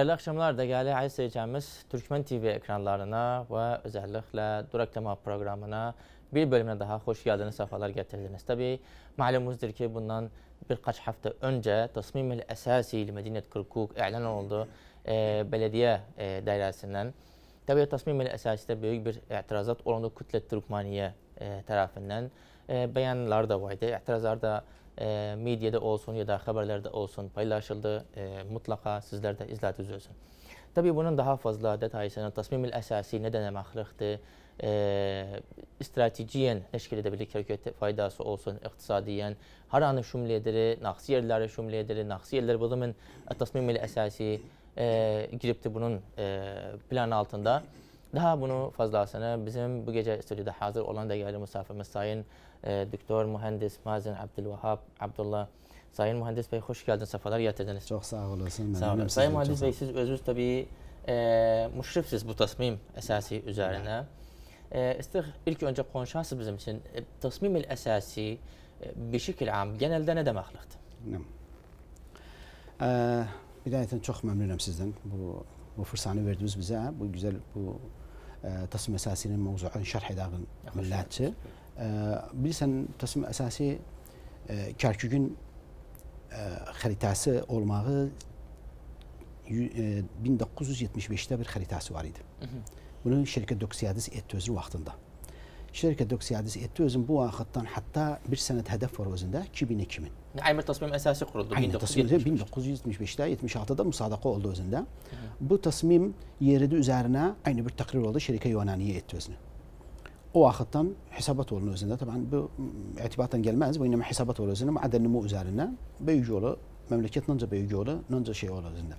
Xeyirli axşamlar dəyərli əziz seyircimiz. Türkmen TV ekranlarına və özəlliklə Durak Tema proqramına bir bölümünə daha xoş gəldiniz, səfalar gətirdiniz. Təbii, məlumumuzdur ki, bundan bir qaç həftə öncə Tasmim-il Əsasi Mədiniyyət Kırkuk elan oldu e, bələdiyyə e, dairəsindən. Təbii, Tasmim-il Əsasidə böyük bir etirazat olundu Kütlət Türkmaniyə e, tərəfindən. E, bəyanlar da var idi, etirazlar da var idi. e, medyada olsun ya da haberlerde olsun paylaşıldı. E, mutlaka sizler de izlədiniz olsun. Tabii bunun daha fazla detaysını tasmimil əsasi nədən əməxliqdir, e, stratejiyen təşkil edə bilik hərəkət faydası olsun, iqtisadiyyən, her anı şüml edir, naxsi yerləri şüml edir, naxsi yerlər bu zaman tasmimil əsasi e, giribdir bunun e, plan altında. Daha bunu fazlasını bizim bu gece stüdyoda hazır olan değerli misafirimiz Sayın e, Doktor Mühendis Mazen Abdülvahab Abdullah Sayın Mühendis Bey hoş geldiniz, sefalar getirdiniz. Çok sağ olasın. Sağ olun. Sayın Mühendis Bey siz özünüz tabii e, müşrifsiz bu tasmim esası üzerine. E, ister ilk önce konuşarsınız bizim için. E, tasmim el esası e, bir şekil am genelde ne demeklikti? Tamam. Ee, Bidayeten çok memnunum sizden. Bu bu fırsatı verdiniz bize. Bu güzel bu تصميم اساسي موضوعين şərh edəğin millətçi. Bilirsən, تصميم əsası Kərkükün xəritəsi olmağı 1975-də bir xəritəsi var idi. Bunu şirkət Doksiadis etdi özü vaxtında. شركه دوكسي عدس التوزم بوا خطان حتى bir senet hedef var özünde 2002 min. Aymır tasmim esası kuruldu. Aynen, 1975'te 1975'te 76'da musadaka oldu özünde. Hı. Bu tasmim yeridi üzerine aynı bir takrir oldu şirke yönaniye etti özünü. O vaxtdan hesabat olunur özünde. Tabii hani bu itibatdan ıı, gelmez. Bu inama hesabat olur özünde. Maden nümu üzerine büyük yolu, memleket nanca büyük yolu, nanca şey olur özünde.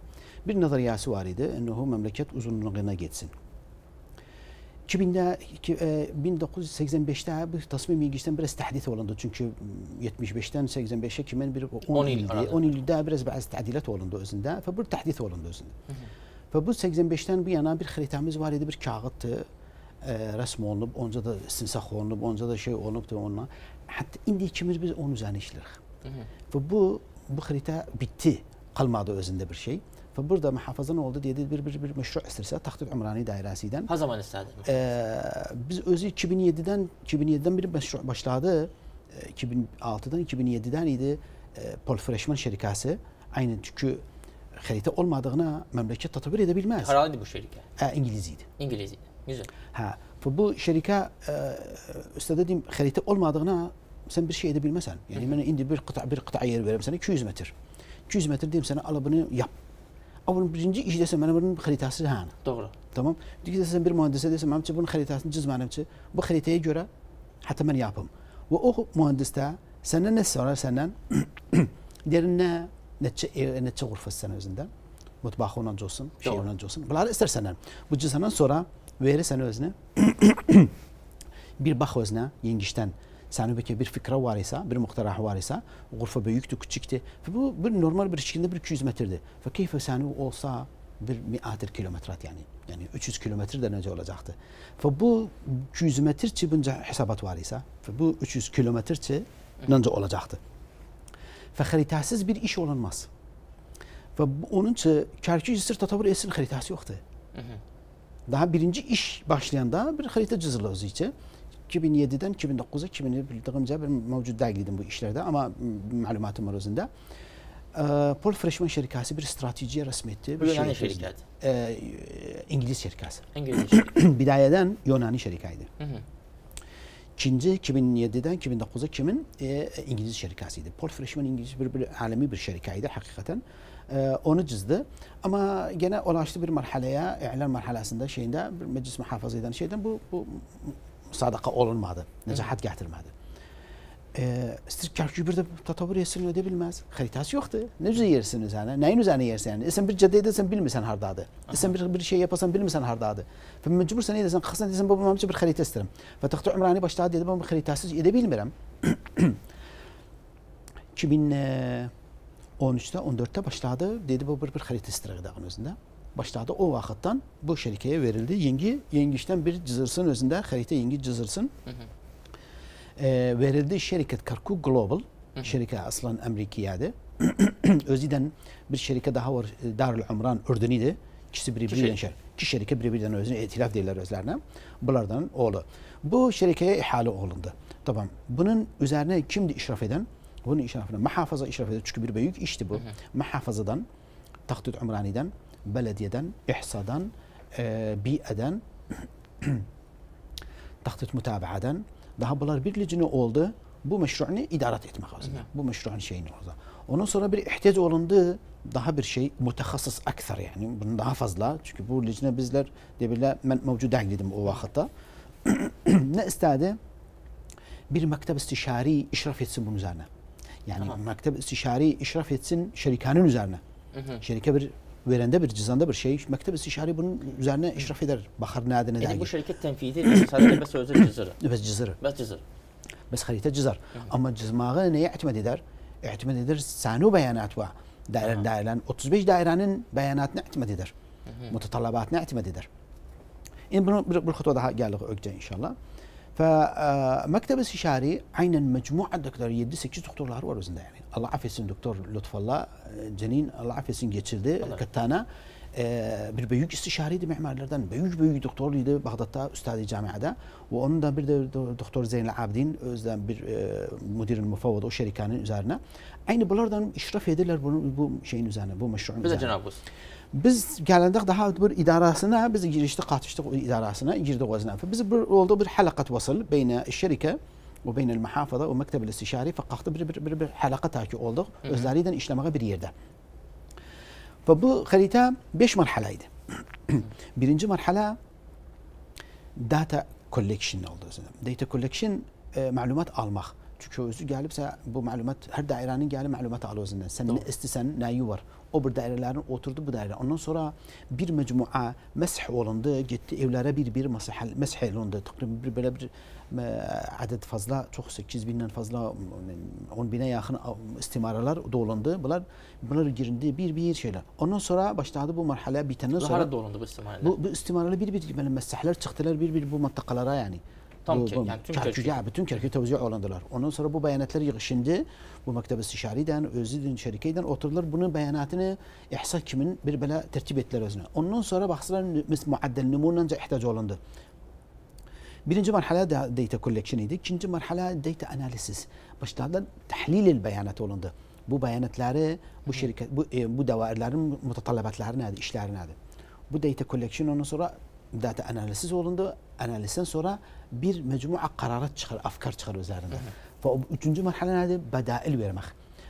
Bir nazariyası var idi. Ennehu memleket uzunluğuna geçsin. 2000-də 1985-də bir təsmim ilgiçdən biraz təhdid olundu. Çünki 75-dən 85-ə kimi bir 10 il 10 ildə biraz bəzi tədilət olundu özündə və bu təhdid olundu özündə. Və bu 85-dən bu yana bir xəritəmiz var idi, bir kağıddır. Ə, e, rəsm olunub, onca da sinsaq olunub, onca da şey olunubdu onunla. Hətta indi ikimiz biz onun üzərinə işləyirik. Və bu bu xəritə bitdi, qalmadı özündə bir şey. Hı -hı. Və burada mühafizə nə oldu? Dedi, bir, bir, bir məşru əsrsə Taxtül Ümrani dairəsi ilə. Ha zaman istədi? E, biz özü 2007-dən 2007-dən bir məşru başladı. 2006-dan 2007-dən idi e, Polfreshman şirkəsi. Aynən çünki xəritə olmadığına məmləkət tətbiq edə bilməz. Haralı idi bu şirkə? Hə, İngiliz idi. İngiliz idi. Güzel. Hə. Və bu şirkə e, üstədə deyim, xəritə olmadığına sən bir şey edə bilməsən. Yəni mən indi bir qıta bir qıta yer verirəm sənə 200 metr. 200 metr deyim sənə ala bunu yap اول birinci iş desən mənə bunun xəritəsi hə. Doğru. Tamam. Deyirsən sən bir mühəndisə desən mənim üçün bunun xəritəsini cüz mənim üçün. Bu xəritəyə görə hətta mən yapım. Və o mühəndis də səndən nə sorar səndən? Deyir nə neçə neçə qurfa sən özündən? Mutbaxından olsun, şeyindən olsun. Bunları istər səndən. Bu cüzəndən sonra verir sən özünə. bir bax özünə, yengişdən. Sənubəkə bir fikrə var isə, bir muxtərah var isə, qurfa böyükdür, kiçikdir. Və bu bir normal bir içkində bir 200 metrdir. Və keyfə səni olsa bir miadır kilometrat yəni. Yəni 300 kilometr də necə olacaqdı? Və bu 200 metrçi bunca hesabat var isə, və bu 300 kilometrçi necə olacaqdı? Və xəritəsiz bir iş olunmaz. Və onun üçün Kərkic sırf tatavvur etsin xəritəsi yoxdur. Daha birinci iş başlayanda bir xəritə cızılır özü üçün. 2007'den 2009'a 2000'i bildiğimce ben mevcut değildim bu işlerde ama malumatım arasında. Ee, Paul Freshman şirkası bir strateji resmetti. Bir ee, Yunani şirket. E, İngiliz şirkası. İngiliz şirketi. Bidayeden Yunani şirkaydı. Hı hı. İkinci 2007'den 2009'a kimin e, İngiliz şirkasıydı. Paul Freshman İngiliz bir, bir alemi bir şirkaydı hakikaten. E, onu cizdi. Ama gene ulaştı bir marhaleye, ilan merhalesinde şeyinde bir meclis muhafazı eden şeyden bu, bu sadaqa olunmadı, nəcahat gətirmədi. E, istəyir kərkübür də tatavur yesin, ödə bilməz. Xəritəsi yoxdur. Nə üzə yersin üzərinə? Nəyin üzərinə yersin yəni? İsən bir cədə edəsən, bilmirsən hardadır. İsən bir, bir şey yapasan, bilmirsən hardadır. Və məcbursən edəsən, xəsən desən, babam üçün bir xəritə istəyirəm. Və Təxtə Ümrani başladı, dedi, babam xəritəsiz edə bilmirəm. 2013-də, 14-də başladı, dedi, bu bir, bir xəritə istəyirəm dağın özündə. Başlarda o vaxtdan bu şirkəyə verildi. Yengi yengişdən bir cızırsın özündə, xəritə yengi cızırsın. E, verildi şirkət Karku Global. Hı -hı. Şirkə aslan Amerikiyadır. Özüdən bir şirkə daha var e, Darül Umran Ürdünidir. İkisi birbiriyle şer. İki şirket birbirinden özüne etilaf değiller özlerine. Bunlardan oğlu. Bu şirkeye ihale olundu. Tamam. Bunun üzerine kimdi işraf eden? Bunun işrafına muhafaza işraf eder. Çünkü bir büyük işti bu. Hı hı. Muhafazadan, Tahdid Umrani'den, belediyeden, ihsadan, e, BİE'den, tahtit mütabaadan daha bunlar birleşine oldu. Bu meşruunu idaret etmek lazım. Bu meşruun şeyin orada. Ondan sonra bir ihtiyaç olundu daha bir şey mutahassıs aksar yani bunun daha fazla çünkü bu licne bizler debillah ben mevcut değildim o vakitte. ne istedi? Bir mektep istişari işraf etsin bunun üzerine. Yani tamam. mektep istişari işraf etsin şerikanın üzerine. Hı bir verende bir cizanda bir şey mektep istişari bunun üzerine işraf eder. Bakar ne adına Yani bu şirket tenfidi sadece bir sözü cızırı. Bes cızırı. Bes cızırı. بس harita جزر Ama cizmağı neye ihtimal eder? İhtimal eder sanu beyanat ve daire, dairen 35 dairenin beyanatına ihtimal eder. متطلباتına ihtimal eder. Şimdi bunu bir, bir kutu daha geldik ökçe inşallah. فمكتب استشاري عين مجموعة دكتور يدسك شو دكتور لهر وزن يعني الله عافية سن دكتور لطف الله جنين الله عافية سن جتشد كتانا آه، بر بيوج استشاري دي معمارلردن بيوج بيوج دكتور لي دي بغداد استاذ الجامعة ده وأنا ده بر دكتور زين العابدين زين بر آه، مدير المفوض وشركان زارنا عين بلردن اشرف يدلر بو شيء زارنا بو مشروع زارنا biz gələndə daha bir idarəsinə biz girişdi, qatışdıq o idarəsinə, girdik özünə. Biz bir oldu bir həlaqət vasıl beynə şirkə وبين المحافظة ومكتب الاستشاري فقاقت bir, bir, bir, bir hələqə təki olduq. Özləri ilə işləməyə bir yerdə. Və bu xəritə 5 mərhələ idi. Birinci mərhələ data collection oldu özünə. Data collection e, məlumat almaq. Çünki özü gəlibsə bu məlumat hər dairənin gəlir məlumat alır özündən. Sən nə istəsən, nəyi var? O bir dairələrin oturdu bu dairə. Ondan sonra bir məcmuə məsh olundu, getdi evlərə bir-bir məsh məsh olundu. Təqribən bir belə bir ədəd fazla, çox 8 bindən fazla 10 binə yaxın istimaralar dolundu. Bunlar bunlar girindi bir-bir şeylər. Ondan sonra başladı bu mərhələ bitəndən sonra Harada dolundu bu istimaralar? Bu, bu istimaralar bir-bir belə məsəhlər çıxdılar bir-bir bu məntəqələrə yəni. Tam bu, bu, yani tüm Kerkük'e, yani bütün Kerkük tevzi olundular. Ondan sonra bu beyanatlar yığışındı. Bu mektep istişariden, özüden, şerikeyden oturdular. Bunun beyanatını ihsa kimin bir böyle tertip ettiler özüne. Ondan sonra baksalar muaddel numunanca ihtiyaç olundu. Birinci merhale data collection idi. İkinci merhale data analysis. Başladılar tahlil beyanat olundu. Bu beyanatları bu şirket bu e, bu davairlerin mutatallabatları nerede, işleri nerede? Bu data collection ondan sonra data analysis olundu. Analizden sonra bir mecmua kararat çıkar, afkar çıkar üzerinde. Ve o üçüncü merhale nedir? Bedail vermek.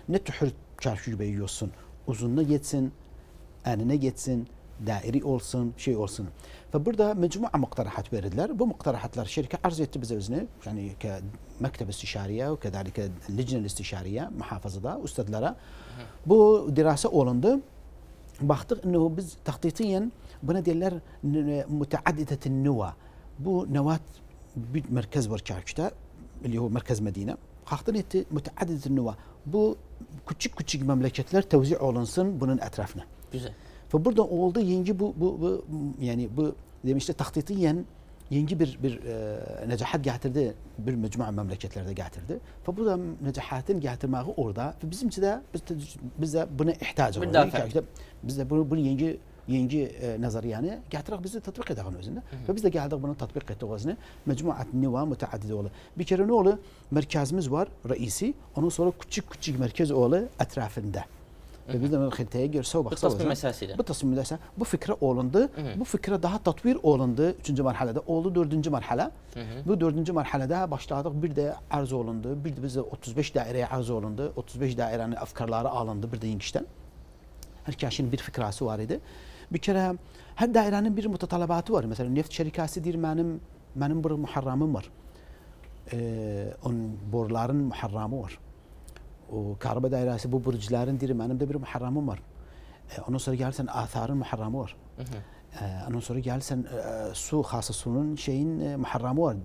Ne tühür çarşübe yiyorsun? Uzununa geçsin, enine geçsin, dairi olsun, şey olsun. Ve burada mecmua muktarahat verdiler. Bu muktarahatlar şirke arz etti bize özne. Yani ke mektep istişariye kadar ki, licne istişariye muhafazada üstadlara. Bu dirase olundu. Baktık innehu biz tahtitiyen buna derler müteaddidetin nuva. Bu nüvat مركز وركاكتا اللي هو مركز مدينه hakimiyeti müteaddid nuva. Bu küçük küçük memleketler tevzi olunsun bunun etrafına. Güzel. Ve burada oldu yeni bu, bu, bu yani bu demişti tahtitiyen yeni bir bir e, necahat getirdi bir mecmua memleketlerde getirdi. Ve bu da necahatin getirmeyi orada ve bizim de biz de, biz de buna ihtiyacı var. Biz de bunu, bunu yeni yengi e, nəzəriyyəni gətirək biz də tətbiq edək onun özündə. Və biz də gəldik bunu tətbiq etdik özünə. Məcmuət Niva mütəaddid oğlu. Bir kere ne oğlu? Mərkəzimiz var, reisi. Ondan sonra küçük-küçük mərkəz oğlu ətrafında. Hı -hı. Ve biz de onu xilteye görse o baksa. Bu tasmim esasıyla. Bu tasmim esasıyla. Bu fikre olundu. Hı -hı. Bu fikre daha tatvir olundu. Üçüncü merhalede oldu. Dördüncü merhale. Hı -hı. Bu dördüncü merhalede başladık. Bir de arz olundu. Bir de bize 35 daireye arz olundu. 35 dairenin afkarları alındı bir de yengişten. Herkesin bir fikrası var idi bir kərə hər dairənin bir mütətələbatı var. Məsələn, neft şərikəsi deyir, mənim, mənim bir mühərramım var. E, onun boruların mühərramı var. O, karba dairəsi bu bürclərin deyir, mənim də bir mühərramım var. E, ondan sonra gəlirsən, atharın mühərramı var. Hı mhm. -hı. Ondan sonra gəlirsən su xası sunun şeyin mühərramı var.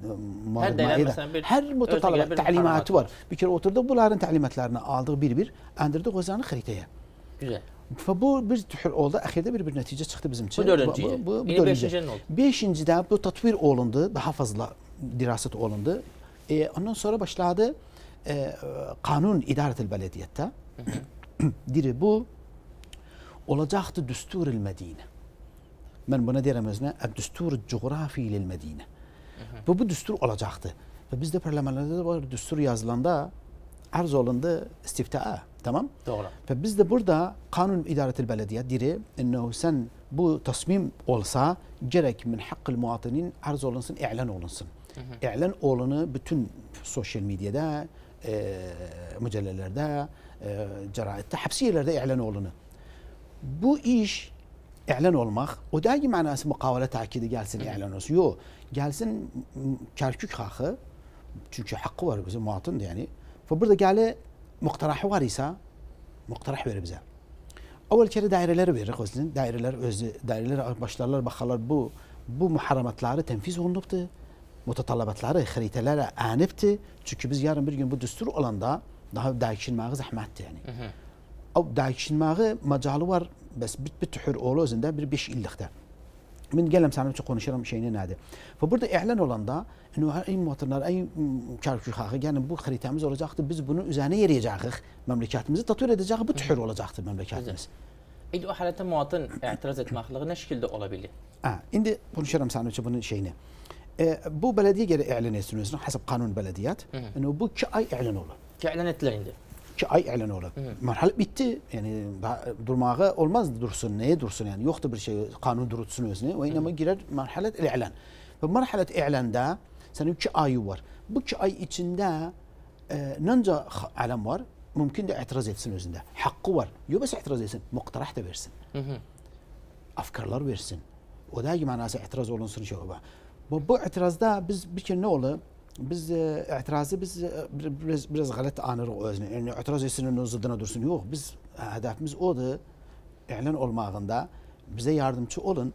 Hər dəyər məsələn bir hər mütətalibə təlimatı var. Bir kərə oturduq bunların təlimatlarını aldıq bir-bir, endirdik özəni xəritəyə. Güzel. Və bu bir tür oldu. Əxirdə bir bir nəticə çıxdı bizim üçün. Bu dördüncü. Bu, bu, bu dördüncü. Beşincidə bu tatbir olundu. Daha fazla dirasət olundu. E, ondan sonra başladı e, qanun idarət bələdiyətdə. Diri bu olacaqdı düstur-ül Mədinə. Mən buna deyirəm özünə, düstur coğrafi ilə Mədinə. Və bu düstur olacaqdı. Və bizdə parlamentlərdə var, düstur yazılanda arz olundu istiftaa. Tamam? Doğru. Ve biz de burada kanun idaretil belediye diri ennehu sen bu tasmim olsa gerek min hakkı muatinin arz olunsun, ilan olunsun. İlan olunu bütün sosyal medyada, e, mücellelerde, e, cerayette, hapsiyelerde ilan olunu. Bu iş ilan olmak, o da ki manası mukavele takidi gelsin, ilan olsun. Yok, gelsin kerkük hakkı, çünkü hakkı var bizim muatın yani. Ve burada gele muqtarahi var isə muqtarah veribizə. Əvvəl kərə dairələri verir xüsusən dairələr özü dairələr başlarlar baxarlar bu bu muharramatları tənfiz olunubdu. Mutatallabatları, xəritələrə ənibdi. Çünki biz yarın bir gün bu düstur olanda daha dəyişilməyi zəhmətdir yəni. O dəyişilməyi məcalı var, bəs bit bit tühür oğlu özündə bir 5 illikdə. Mən gələm sənin üçün konuşuram şeyini nədir. Və burada elan olanda növbəti müvatinlər, ən kərküxağı, yəni bu xritəmiz olacaqdır. Biz bunun üzərinə yeriyəcəyik məmləkətimizi, tatur edəcəyik, bu tühür olacaqdır məmləkətimiz. İndi o halətdə müvatin etiraz etməkliyi nə şəkildə ola bilir? Hə, indi konuşuram sənin üçün bunun şeyini. E, bu bələdiyyə görə elan etsinizdir, hesab qanun bələdiyyət. Yəni bu 2 ay elan olur. Elan etdilər indi. 2 ay elan olur. Mərhələ bitdi. Yəni durmağa olmaz dursun, nəyə dursun yəni? Yoxdur bir şey qanun durutsun özünü. O inəmə girər mərhələ elan. Bu mərhələ elanda Sənin iki ayı var. Bu iki ay içində e, nəncə aləm var, mümkün də etiraz etsin özündə. Haqqı var. Yox, bəs etiraz etsin, muqtarah da versin. Hı -hı. Afkarlar versin. O da mənası etiraz olunsun şey var. Bu, bu etirazda biz bir kere ne olur? Biz e, etirazı biz e, biraz, biraz galet anırıq özünü. Yani etiraz etsin, onun zıddına dursun. Yox, biz hədəfimiz odur. İlan olmağında bize yardımcı olun.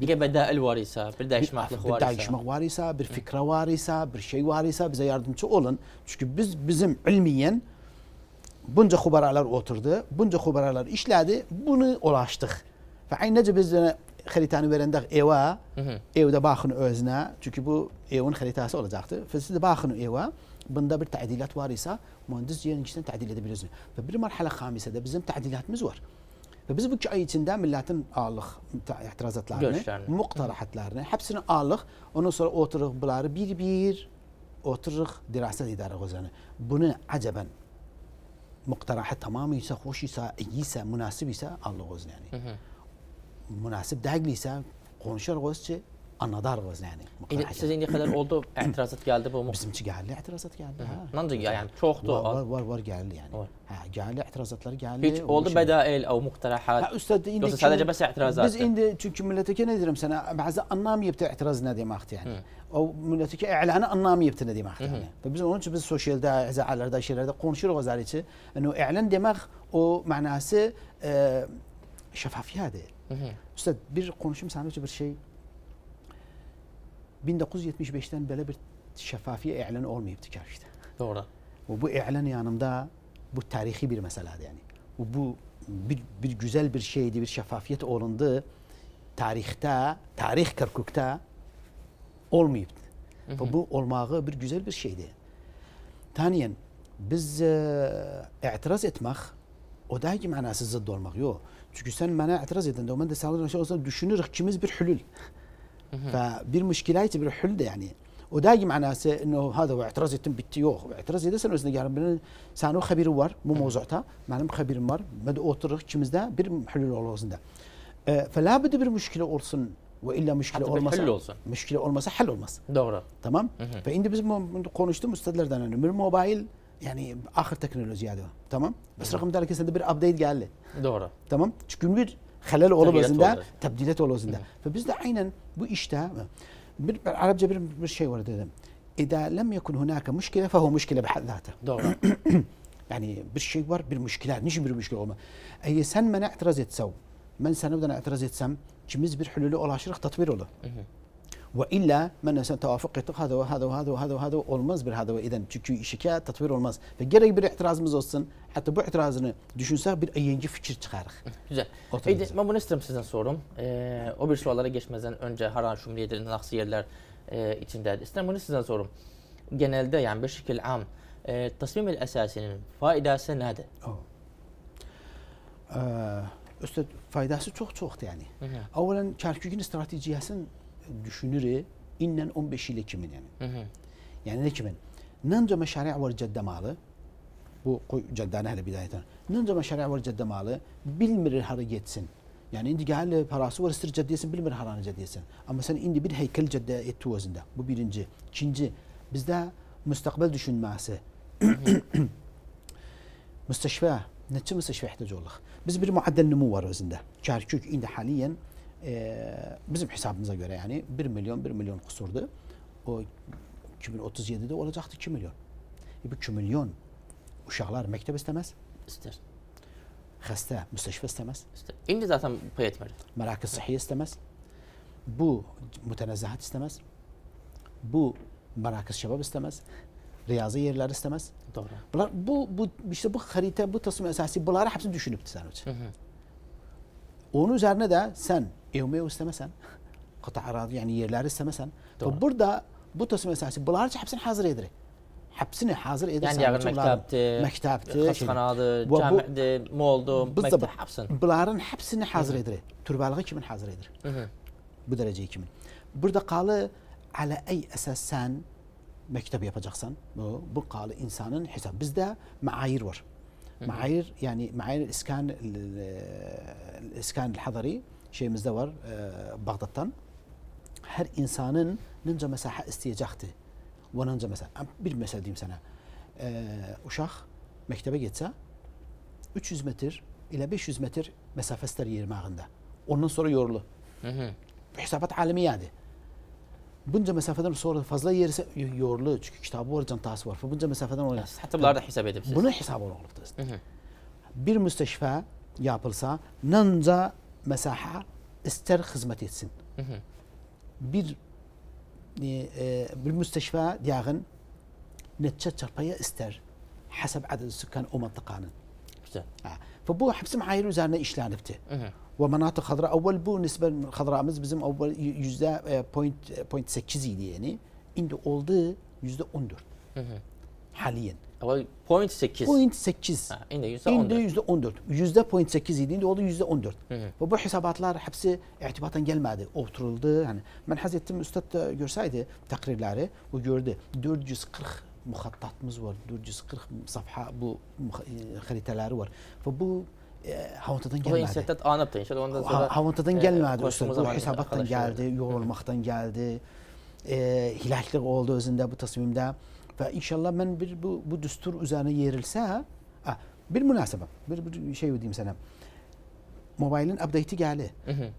بدا الوارثه بدا يشمع بدا يشمع وارثه بالفكره وارثه بالشيء وارثه بزياره تقولن çünkü biz bizim ilmiyen bunca hubaralar oturdu bunca hubaralar işledi bunu ulaştık ve aynıca biz خريطان ورندق ايوا ايوا ده باخن اوزنا چونكي بو ايون خريطاسه olacaktı فسي ده باخن ايوا bunda bir تعديلات وارثه مهندس جيان تعديلات بلزم فبري مرحله خامسه ده بزم تعديلات مزور Və biz bu 2 ay içində millətin ağırlıq etirazatlarını, müqtərahətlərini həbsini alıq. Ondan sonra oturuq bunları bir-bir otururuq dirasət edərik özəni. Bunu əcəbən müqtərahət tamam isə, xoş isə, iyi isə, münasib isə alıq özünə yəni. Münasib dəqiq isə konuşarıq özçə anladarıq özünə yəni. İndi siz indiyə qədər oldu etirazat gəldi bu mu? Bizimki gəldi, etirazat gəldi. Hə. Nanca yəni çoxdur. Var, var, var gəldi yəni. Var. Hə, gəldi, etirazatlar gəldi. Heç oldu şey. bədəil və muqtarahat. Hə, üstad indi yoxsa sadəcə bəs etirazat. Biz indi çünki millətəkə nə deyirəm sənə, bəzi anlamayıbdı etiraz nə deməkdir yəni. O millətəkə elanı anlamayıbdı nə deməkdir yəni. Və biz onun üçün biz sosialda, əzələrdə, şeylərdə konuşuruq özəliçi. Yəni elan demək o mənası e, şəffaflıqdır. Üstad bir konuşum sənin üçün bir şey 1975-dən belə bir şəffaflıq elanı olmayıbdı Kərkdə. Doğru. Və bu elan yanımda Bu tarixi bir məsələdir yəni. Bu bir, bir gözəl bir şeydir, bir şəffafiyət olundu. Tarixdə, tarix Kərkükdə olmayıb. Və bu olmağı bir gözəl bir şeydir. Taniyən biz ə, e, etiraz etmək o da ki mənasız zidd olmaq yox. Çünki sən mənə etiraz edəndə o mən də sənin şey olsa düşünürük kimiz bir hülül. Hı -hı. Və bir müşkilə bir hüldür yəni. ودايم معناته انه هذا واعتراض يتم بالتيوخ واعتراض يدا سنو yani سانو خبير var bu mevzuata benim haberim var ve de oturup ikimizde bir hülül olsun e, فلا بد bir müşkile olsun ve illa müşkile olmasa olsun. müşkile olmasa hal olmaz. Doğru. Tamam? Hı-hı. Ve şimdi biz konuştuğumuz ustalardan hani bir mobil yani ahir teknoloji yani. Tamam? Biz rakım derken sende bir update geldi. Doğru. Tamam? Çünkü bir halal olup özünde, tebdilet olup özünde. Ve biz aynen bu işte العرب جبر مش شيء ورد دم. إذا لم يكن هناك مشكلة فهو مشكلة بحد ذاته يعني بالشيء ور بالمشكلات مش بالمشكلة أي سن ما نعترز يتسو من سن بدنا نعترز يتسم جمز بالحلول ولا شرخ تطوير ولا وإلا من الإنسان توافق يتق هذا وهذا وهذا وهذا وهذا olmaz bir hada ve eden. Çünkü işike tatbir olmaz. Ve gerek bir itirazımız olsun. Hatta bu itirazını düşünsek bir yeni fikir çıkarıq. Güzel. Eydi, ben bunu istedim sizden sorum. Ee, o bir sorulara geçmeden önce Haran Şumriyedir, Naksı yerler e, içindədir. İstəyirəm bunu sizden sorum. Genelde yani bir şəkil am, e, təsmim əsasinin faidası nədir? Oh. Ee, Üstad, faydası çox-çoxdur, yəni. Əvvələn, kərkügün strategiyasının düşünürü indən 15 ilə kimin yəni. Hı -hı. Yəni nə kimin? Nəncə məşariə var cəddə malı. Bu cəddəni hələ bidayətən. Nəncə məşariə var cəddə malı bilmir hara getsin. Yəni indi gəl e, parası var istir cəddiyesin bilmir haranı cəddiyesin. Amma sən indi bir heykəl cəddə etdi özündə. Bu birinci. İkinci bizdə müstəqbəl düşünməsi. müstəşfə, neçə müstəşfə ehtiyac olaq? Biz bir muaddel nümu var özündə. Kərkük indi haliyyən e, bizim hesabımıza göre yani 1 milyon 1 milyon kusurdu. O 2037'de olacaktı 2 milyon. E bu 2 milyon uşaqlar məktəb istəməz? İster. Xəstə müstəşfə istəməz? İster. İndi zaten pay etməli. Mərakiz səhiyyə istəməz. Bu mütənəzzəhət istəməz. Bu mərakiz şəbab istəməz. Riyazi yerler istemez. Doğru. Bunlar, bu, bu, işte bu harita, bu tasım esası bunları hepsini düşünüp sen için. Hı hı. Onun üzerine de sen مثلا قطع اراضي يعني لارسة مثلا طب بوتوس مثلا بلارج حبسن حاضر يدري حبسنا حاضر إذا يعني مكتبتي مكتبتي خشخنادة جامعة مولدو بالضبط حبسن بلارن حبسنا حاضر يدري تربالغي كمن حاضر يدري بدرجة كمن بردا قال على أي أساس سان مكتب yapacaksın bu قال انسان حساب بزدا معايير ور معايير يعني معايير الإسكان الإسكان الحضري şeyimizdə var, e, Bağdaddan. Hər insanın nınca məsafə istəyəcəkdir. Və nınca məsafə. Hə, bir məsələ deyim sənə. E, uşaq məktəbə getsə 300 metr ilə 500 metr məsafə istər yerimağında. Ondan sonra yorulur. Hesabat alimiyyədir. Bunca məsafədən sonra fazla yersə yorulur. Çünki kitabı var, cantası var. Bunca məsafədən oynayır. Hətta bunları da hesab edibsiniz. Bunu hesab olunubdur. Bir müstəşfə yapılsa, nınca مساحه استر خدمه يتسن بير آه، بالمستشفى دياغن نتشتر بيا استر حسب عدد السكان او منطقانا آه. فبو حبس معايلو وزارنا ايش لانبته ومناطق خضراء أول بو نسبة خضراء مز بزم أول يجزا بوينت بوينت سكزي يعني عنده اولد يجزا on حاليا 0.8. 0.8. İndi %14. İndi %14. %0.8 idi, indi oldu %14. Hı hı. Və bu hesabatlar həbsi etibatdan gəlmədi, oturuldu. Yəni mən həzz etdim ustad da görsəydi təqrirləri, o gördü 440 müxəttatımız var, 440 safha bu e, xəritələri var. Və bu e, Havantadan gəlmədi. Bu inisiativ anıbdır. İnşallah ondan sonra Havantadan e, gəlmədi. Ustad, bu hesabatdan gəldi, yorulmaqdan gəldi. E, hilallik oldu özündə bu təsvimdə. Və inşallah mən bir bu, bu düstur üzərinə yerilsə, ə, hə, bir münasibə, bir, bir şey deyim sənə. Mobilin update-i gəli. Mhm.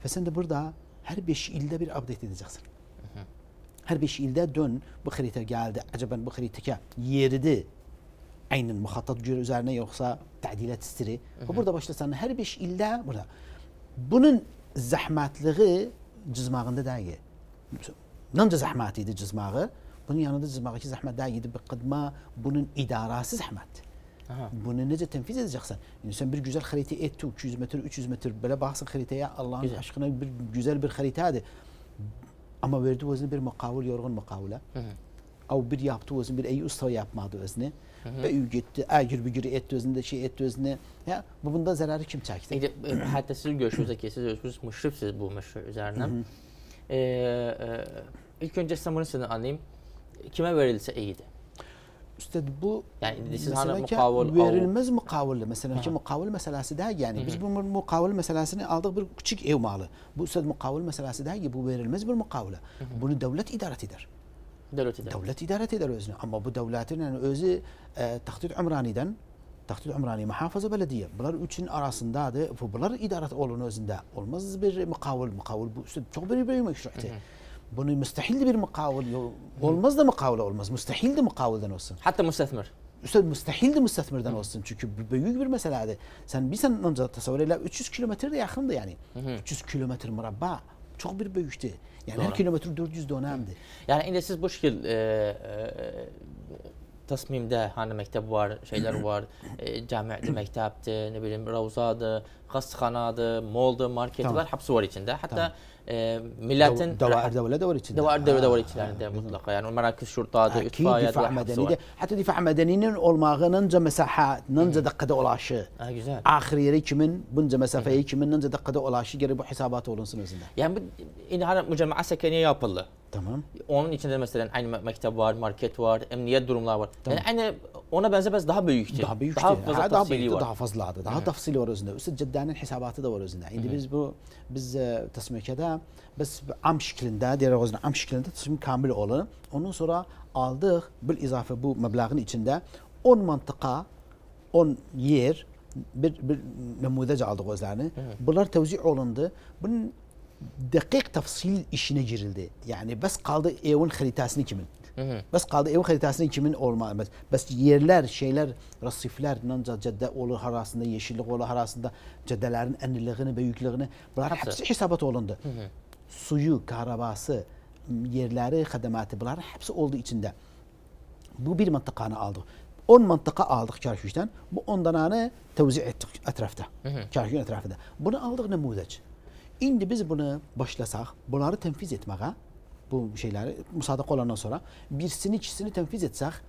Və sən də burada hər 5 ildə bir update edəcəksən. Mhm. Hər 5 ildə dön bu xəritə gəldi. Acaba bu xəritə yeridi aynen muhattat göre üzerine yoksa tədilət istiri. Bu mhm. burada başlasan her 5 ildə burada. Bunun zəhmətliyi cızmağında deyil. Nanca zəhməti idi cızmağı. Bunun yanında cizmağdaki zahmet daha gidip kıdma bunun idarası zahmet. Aha. Bunu necə tənfiz edəcəksən? İndi sən bir güzel xəritə et, 200 metre, 300 metre, belə baxsın xəritəyə Allahın güzel. aşkına bir gözəl bir xəritədir. Ama verdi özünü bir makavul yorgun makavula. Av bir yaptı özünü bir iyi usta yapmadı özünü. Ve üy gitti, ergir bügür etti özünü de şey etti özünü. Ya, bu bunda zararı kim çekti? İndi, e, hatta siz görüşünüzde ki siz özünüz müşrifsiniz bu müşrif üzerine. ee, e, ilk önce sen bunu sizden anlayayım kime verilse iyiydi. Üstad bu yani mesela mukavul verilmez mukavul mesela ki mukavul meselesi değil yani Hı-hı. biz bu mukavul meselesini aldık bir küçük ev malı. Bu üstad mukavul meselesi değil ki bu verilmez bir mukavule. Bunu devlet idaret eder. Devlet idaret. Devlet idaret eder özünü ama bu devletin yani özü e, Tahtit Umrani'den Tahtit Umrani Muhafaza Belediye. Bunlar üçün arasındadır. Bunlar idaret olun özünde. Olmaz bir mukavul. Mukavul bu üstad çok büyük bir meşruiyeti. Bunu müstehildi bir mukavele. Olmaz da mukavele olmaz. Müstehildi mukaveleden olsun. Hatta müstethmir. Üstelik müstehildi müstethmirden Hı. olsun. Çünkü büyük bir meseleydi. Sen bir sene önce tasavvur eyle 300 kilometre de yakındı yani. Hı. 300 kilometre murabba. Çok bir büyüktü. Yani Doğru. her kilometre 400 dönemdi. Yani indi siz bu şekilde e, e, hani məktəb var, şeyler var, e, cəmiyyətli məktəbdir, nə bilim, Ravzadır, qasxanadır, moldur, marketi tamam. var. Hepsi var içinde. Hatta tamam. e, milletin... Davair devlet de var içinde. Davair devlet de var içlerinde mutlaka. Yani merkez şurtadır, itfaiyedir. Difah medeniydi. Hatta difah medeninin olmağının önce mesafe, önce dakikada ulaşı. Ha, güzel. Ahir yeri kimin, bunca mesafeyi kimin, önce dakikada ulaşı geri bu hesabatı olunsun özünde. Yani bu inhara mücemmaa sekeniye yapıldı. Tamam. Onun içinde mesela aynı mektep var, market var, emniyet durumları var. Tamam. Yani aynı ona benzemez daha büyüktü. Şey. Daha büyüktü. Şey. Daha fazla ha, daha büyüktü, var. daha fazladı. Daha evet. tafsili var özünde. Üstelik ceddenin hesabatı da var özünde. Şimdi biz bu biz e, tasmikada biz am şeklinde, diğer özünde am şeklinde tasmik kamil olan. Ondan sonra aldık bir izafe bu meblağın içinde 10 mantıka, 10 yer bir, bir nümunece aldık özlerini. Bunlar tevzi olundu. Bunun dakik tafsil işine girildi. Yani bes kaldı evin haritasını kimin? Hı. Bəs qaldı evin xəritəsinin kimin olmalıdır? Bəs yerlər, şeylər, rəsiflər, cədə olur harasında, yeşillik olur harasında, cədələrin ənilliyini və yüklüyünü bunlar hepsi hesabat olundu. Hı -hı. Suyu, qarabası, yerləri, xədəməti bunların hepsi olduğu içində. Bu bir məntəqəni aldıq. 10 mantıqa aldıq Kərkükdən. Bu 10 dananı təvzi etdik ətrafda. Kərkükün ətrafında. Bunu aldıq nümunəc. İndi biz bunu başlasaq, bunları tənfiz etməyə bu şeyləri müsadəq olandan sonra birisini, ikisini tənfiz etsək,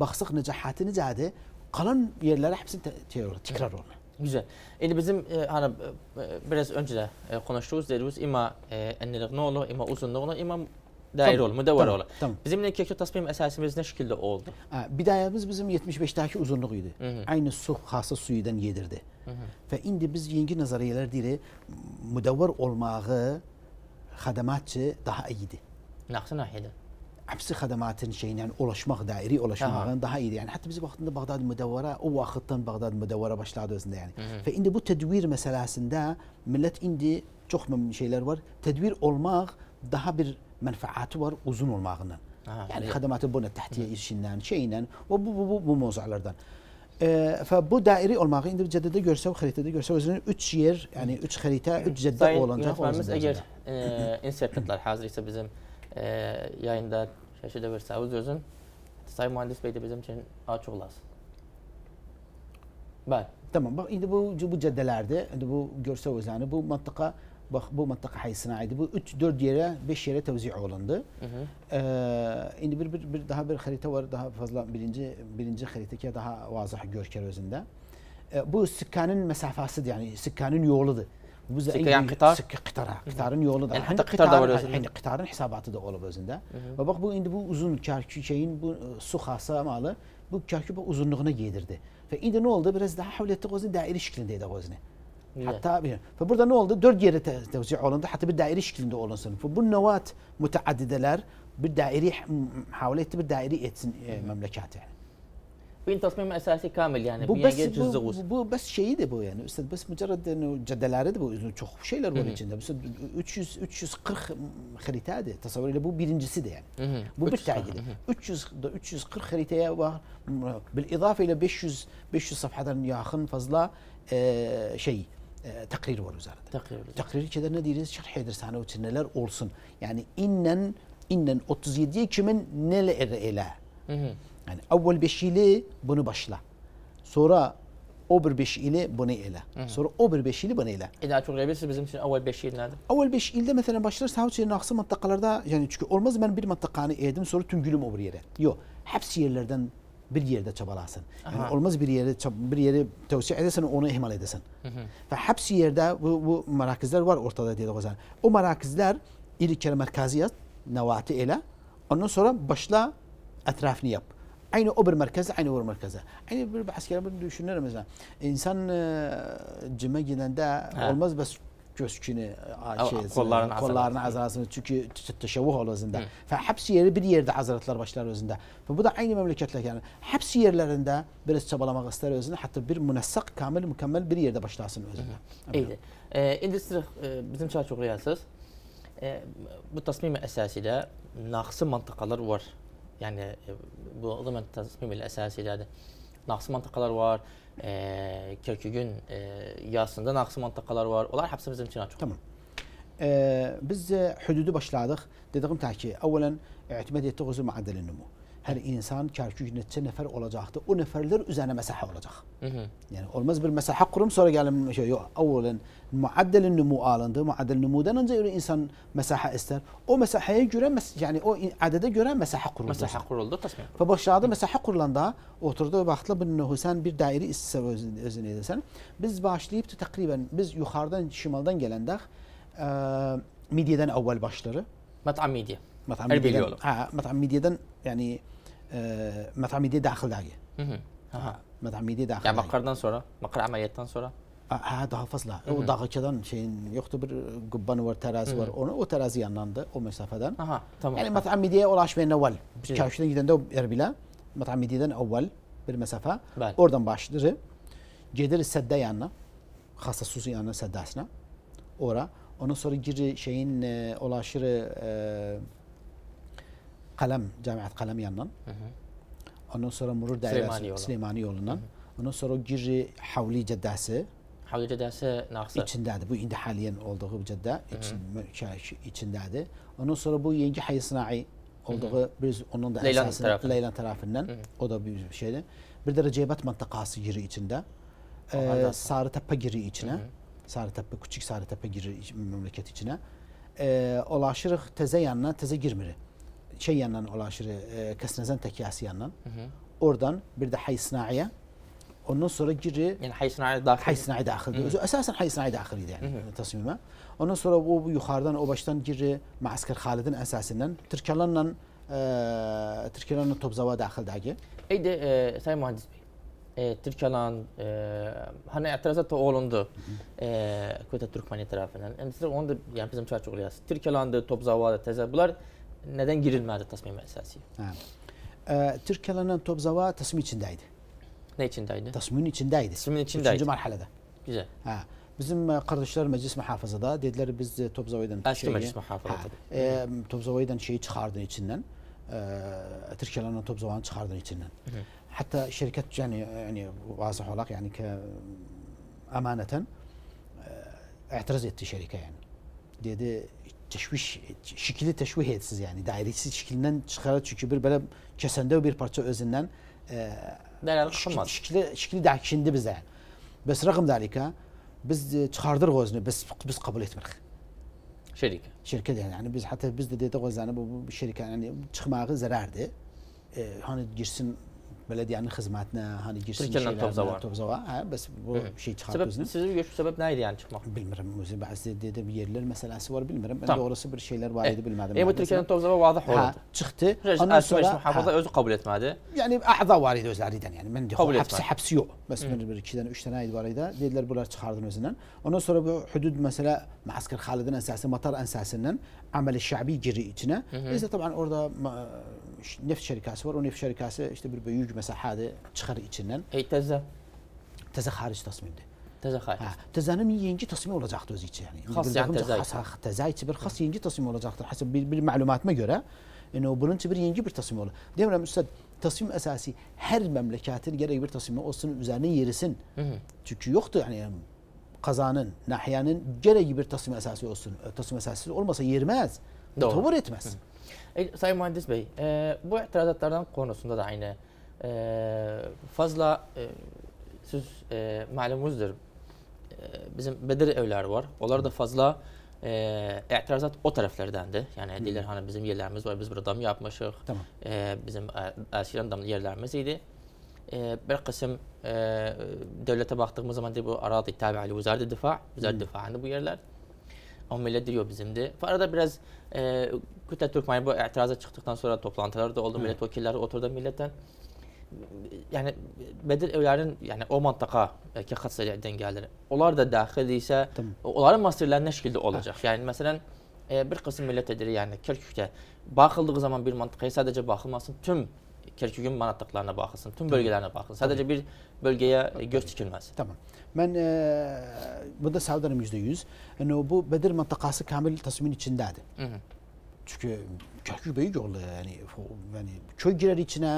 baxsaq necə həti kalan qalan yerlərə həbsi tekrar olunur. Güzel. Yani bizim e, hani e, e, biraz önce de e, konuştuğumuz dediğimiz ima e, enlilik ne olur, ima uzunluk olur, ima dair olur, müdevver tamam, olur. Tamam. Bizim erkeklik tasmim esasımız ne şekilde oldu? Ha, bidayemiz bizim 75'teki uzunluğuydu. Hı -hı. Aynı su hası suyudan yedirdi. Hı -hı. Ve indi biz yeni nazariyeler deyir, müdevver olmağı xadamatçı daha iyiydi. Yaxşı layihədir. Həbsi xədəmatın şeylə yəni ulaşmaq, dairi ulaşmağın daha iyidir. Yəni hətta biz vaxtında Bağdad müdəvvərə, o vaxtdan Bağdad müdəvvərə başladı özündə yəni. Mhm. Və indi bu tədvir məsələsində millət indi çox şeylər var. Tədvir olmaq daha bir mənfəatı var uzun olmağının. Yəni xədəmatı buna təhtiyə mhm. işindən, şeylə və bu bu bu, bu mövzulardan. E, fə bu dairi olmağı indi cədədə görsə, xəritədə görsə özünün 3 yer, yəni 3 xəritə, 3 cəddə olacaq. Sayın əgər e, mhm. insertlər hazır isə bizim Ee, yayında şəşidə versəniz özün, Sayın Mühəndis bəy də bizim için açıq olasın. Bəli. Tamam. Bak şimdi bu bu caddelerde, şimdi bu görsel özlərini bu məntəqə bax bu məntəqə həyəsinə aid. Bu 3-4 yerə, 5 yerə təvzi olundu. Ee, bir, bir bir daha bir harita var, daha fazla birinci birinci xəritə ki daha vazih görkər özündə. Ee, bu sikkanın məsafəsidir, yani sikkanın yoludur. Bu zəif qitar, qitara, qitarın yoludur. Yəni, hətta qitar da var özündə. Yəni qitarın hesabatı da olub özündə. Və bax bu indi bu uzun kərkükəyin bu e, su xasa malı bu kərkük uzunluğuna gedirdi. Və indi nə oldu? Biraz daha həvl etdik özünü dairə şəklində edək özünü. Hatta bir. Ve burada ne oldu? Dört yere tevzi olundu. Hatta bir daire şeklinde olunsun. Ve bu nevat müteaddideler bir daire, havle etti bir daire etsin e, memleket yani. في تصميم اساسي كامل يعني بو بس الزغوص بو, بس شيء ده بو يعني استاذ بس مجرد انه جدل عارض بو انه تشوف شيء لرولي جدا بس 300 340 يعني. خريطه ده تصور له بو بيرنجسي ده يعني بو بالتعجيل 300 340 خريطه بار بالاضافه الى 500 500 صفحه يا خن فضله آه، شيء آه، تقرير وزاره تقرير تقرير كذا نادير شرح يدرس انا وتنلر اولسون يعني انن انن 37 كمن نل ال Yani evvel bir bunu başla. Sonra o bir beş bunu ile. Sonra o bir beş ile bunu ile. İdatul e, gaybi siz bizim için evvel beş il nedir? Evvel beş ilde mesela başlarız Havuçiye'nin aksı mıntıkalarda yani çünkü olmaz ben bir mıntıkanı eğdim sonra tüm günüm o bir yere. Yok. Hepsi yerlerden bir yerde çabalasın. Yani Aha. olmaz bir yere bir yere tavsiye edersen onu ihmal edesin. Ve hepsi yerde bu, bu merakizler var ortada diye o zaman. O merakizler ilk kere merkeziyat, nevati ile ondan sonra başla etrafını yap. aynı o bir mərkəzdə, aynı o bir mərkəzdə. Aynı bir əsgərə bir düşünürəm məsələn. İnsan cimə gedəndə hə. olmaz bəs göskünü, şey, kollarını, kollarını azalsın. Çünkü teşavvuh olur özünde. Ve hepsi yeri bir yerde hazırlıklar başlar özünde. Ve bu da aynı memleketler yani. Hepsi yerlerinde biraz çabalamak ister özünde. Hatta bir münassak, kamil, mükemmel bir yerde başlasın özünde. İyiydi. E, indi siz e, bizim çağ çox reyansız. E, bu tasmim əsasıyla naxsı mantıqalar var. Yəni bu ضمن تصmim el-əsasi elədir. Naxçı məntəqələr var, e, Kirkügün e, yarısında naxçı məntəqələr var. Onlar hepsi bizimkindən çox. Tamam. Ee, biz e, hüdudu başladık. Dediğim ta ki, evvelen i'timad e, ettiğimiz ma'adel-nümu. her insan kərkük neçə nəfər olacaktı. O nəfərlər üzərinə məsafə olacaq. Yani olmaz bir məsafə kurum sonra gəlin şey yox. Əvvələn muaddel numu alındı. Muaddel numudan öncə insan məsafə ister. O məsafəyə görə yani o ədədə görə məsafə quruldu. Məsafə quruldu təsmin. Və başladı məsafə qurulanda oturdu vaxtla bir Hüseyn bir daire istese özün özün biz başlayıp başlayıb təqribən biz yuxarıdan şimaldan gələndə midyədən əvvəl başları. Mət'a midyə. Mət'a midyədən. Hə, mət'a midyədən yani metamidi daxildagi metamidi mhm. daxil yani maqardan sonra maqar amaliyotdan sonra ha daha fazla mhm. o daha dağıçadan şeyin yoktu bir gubbanı var terazi var mhm. onu o terazi yanlandı o mesafeden Aha, tamam. yani metamidiye ulaşmayan evvel şey çarşıdan giden de o erbile metamididen evvel bir mesafe Bəli. oradan başlıyor gelir sedde yanına hasasusun yanına seddesine ora ondan sonra giri şeyin e, ulaşır e, Kalem, Camiat Kalem yanından. Hı hı. Ondan sonra Murur Dairesi Süleymani, yolu. Süleymani yolundan. Hı hı. Ondan sonra Girri Havli Caddesi. Havli Caddesi Naksı. İçindədir. Bu indi haliyen olduğu caddə için, içindədir. Ondan sonra bu yenge Hayy Sınai olduğu Hı -hı. biz onun da Leylan esasını tarafından. Leylan tarafından. Hı -hı. O da bir şeydir. Bir de Recebet mantıqası giri içində. Ee, Sarıtepe giri içine, sarı -hı. küçük sarı Sarıtepe giri memleket içine, Ee, olaşırıq təzə yanına, təzə girmirik şey yanından olan şiri e, Kesnezen tekiyası yanından. Hı hı. Oradan bir de Hay Sınai'ye. Ondan sonra giri... Yani Hay Sınai dahil. Hay Sınai dahil. Esasen Hay Sınai dahiliydi yani hı hı. tasmime. Ondan sonra o bu yukarıdan o baştan giri Masker Halid'in esasından Türkanlarla e, Türkanlarla Topzava dahildagi. Eydi e, Sayın Mühendis Bey. e, Türkalan e, hani etrafta da olundu. E, Kötü Türkmeni tarafından. Hem size onu da yani bizim çarçı oluyor. Türkalandı, da Teze. Bunlar ندن جيرن مادة تصميم أساسي. آه. تركيا لنا توب زوا تصميم شن دايد. ناي شن دايد. تصميم شن دايد. تصميم شن دايد. جمع الحلا ده. جزء. آه. بزم قرشلر مجلس محافظة ده ديدلر بز توب زوايدا. أشتم مجلس محافظة. آه. توب زوايدا شيء تخاردن يتشنن. آه. تركيا لنا توب زوان تخاردن يتشنن. حتى شركات يعني يعني واضح ولاق يعني ك أمانة آه، اعتراضية الشركة يعني. دي teşviş, şekili teşvih etsiz yani dairesiz şeklinden çıkara çünkü bir böyle kesende bir parça özünden e, Dərəl çıxılmaz. Şikli, şikli dərkindi bizə. Bəs rəqəm biz e, çıxardırıq özünü, biz biz kabul etmirik. Şirkə. Şirkə yani yəni biz hatta biz de dedik özlərini bu, bu şirkə yəni çıxmağı zərərdir. E, hani girsin bələdiyənin xidmətinə hani girsin şeylərlə Topzava. Topzava. Hə, bəs bu Hı. şey çıxart səbəb, özünü. Sizin görüş səbəb nə idi yəni çıxmaq? Bilmirəm. Özü bəzi dedim yerlər məsələsi var, bilmirəm. Mən tamam. doğrusu bir şeylər var idi, bilmədim. E, bu Türkiyənin Topzava vazih oldu. Hə, çıxdı. Ondan sonra mühafizə özü qəbul etmədi. Yəni əza var idi özləridən. Yəni mən yox, həbs həbs yox. Bəs bir, bir iki dənə, üç dənə aid var idi. Dedilər bunlar çıxardın özündən. Ondan sonra bu hüdud məsələ Məskər Xalidin əsası, Matar əsasından əməli şəbi girir içinə. Biz də təbii orada neft şirkası var. O neft şirkası işte bir büyük mesahede çıkar içinden. Ey teze? Teze hariç tasmimdi. Təzə xaric. Hə, təzənin yeni təsmim olacaqdı öz içi. Yəni xas yəni təzə. Xas təzə içi bir xas yeni təsmim olacaqdı. Həsb bir, bir məlumatıma görə, yəni bunun üçün bir yeni bir təsmim olur. Deyirəm üstad, təsmim əsası hər məmləkətin gərək bir təsmimi olsun, üzərinə yerisin. Çünki yoxdur yəni qazanın, nahiyanın gərək bir təsmim əsası olsun. Təsmim əsası olmasa yerməz, təvur etməz. Hı -hı. E, Sayın Mühendis Bey, e, bu itirazatlardan konusunda da aynı e, fazla e, siz e, malumunuzdur. E, bizim Bedir evler var. Onlar da fazla e, etirazat o taraflardandı. Yani Hı. deyirlər hani bizim yerlerimiz var, biz burada dam yapmışıq. Tamam. E, bizim e, əskilən damlı yerlerimiz idi. E, bir qısım e, dövlətə baxdığımız zaman deyir, bu aradı təbəli Vüzarət-i Difa, Vüzarət-i Difa'ndı bu yerler. 10 millə deyil bizimdir. Arada biraz e, Kütlə Türkməni bu ətirazə çıxdıqdan sonra toplantılar da oldu. Hı. Millət vəkilləri oturdu millətdən. Yəni Bədir evlərin yəni o mintəqə ki, xəstəlikdən gəlir. Onlar da daxil isə Tam. onların masterləri nə şəkildə olacaq? Hə. Yəni məsələn e, bir qism millət edir, yəni Kürkükdə baxıldığı zaman bir mintəqəyə sadəcə baxılmasın, tüm Kerkük'ün manatlıqlarına baxılsın, bütün bölgələrinə baxılsın. Sadəcə bir bölgəyə e, göz tikilməz. Tamam. Mən e, burada səvdarım %100. Yəni bu Bedir məntəqəsi kamil təsvimin içindədir. Hı -hı. Çünki Kerkük böyük oldu. Yəni, yəni köy girər içinə,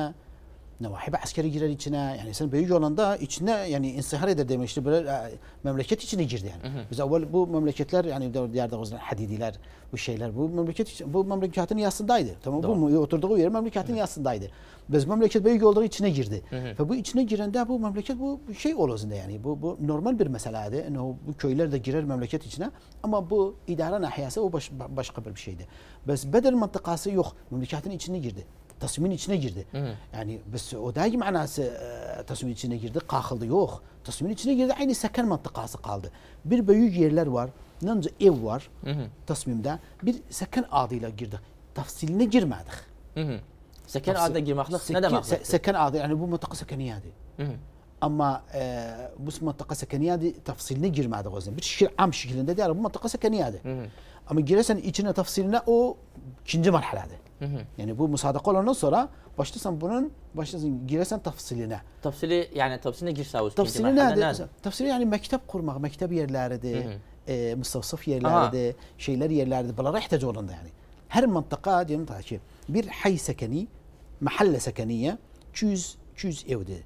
Navahibi askeri girer içine. Yani sen büyük olanda içine yani insihar eder demişti. Böyle e, memleket içine girdi yani. Hı hı. Biz evvel bu memleketler yani diğerde o zaman Hadidiler bu şeyler bu memleket bu memleketin yasındaydı. Tamam Doğru. bu oturduğu yer memleketin hı. yasındaydı. Biz memleket büyük olduğu içine girdi. Hı hı. Ve bu içine girende bu memleket bu şey olozunda yani bu bu normal bir meseleydi. Yani bu köyler de girer memleket içine ama bu idare nahiyası o baş, başka bir şeydi. Biz Bedir mıntıkası yok. Memleketin içine girdi. tasvimin içine girdi. Hı. Yani biz o dahi manası e, tasvimin içine girdi. Kalkıldı yok. Tasvimin içine girdi. Aynı sakan mantıkası kaldı. Bir büyük yerler var. Nanca ev var hı hı. tasmimde. Bir sakan adıyla girdik. Tafsiline girmedik. Hı hı. Sakan adıyla girmeklik ne demek? Sakan adı yani bu mantıkı sakaniyedir. Ama e, bu mantıka sakaniyedir tafsiline girmedik o zaman. Bir şekil am şeklinde değil bu mantıka sakaniyedir. Ama girersen içine tafsiline o ikinci merhaledir. Yani bu musadaqa olandan sonra başlasan bunun başlasan girəsən tafsilinə. Tafsili, yəni tafsilinə girsə Tafsili nədir? Tafsili yəni məktəb qurmaq, məktəb yerləridir, e, müstəvsif yerləridir, Aha. şeylər yerləridir. Bunlara ehtiyac olanda yəni. Hər məntəqə deyim ta ki, bir hay səkəni, məhəllə səkəniyə 200 200 evdir.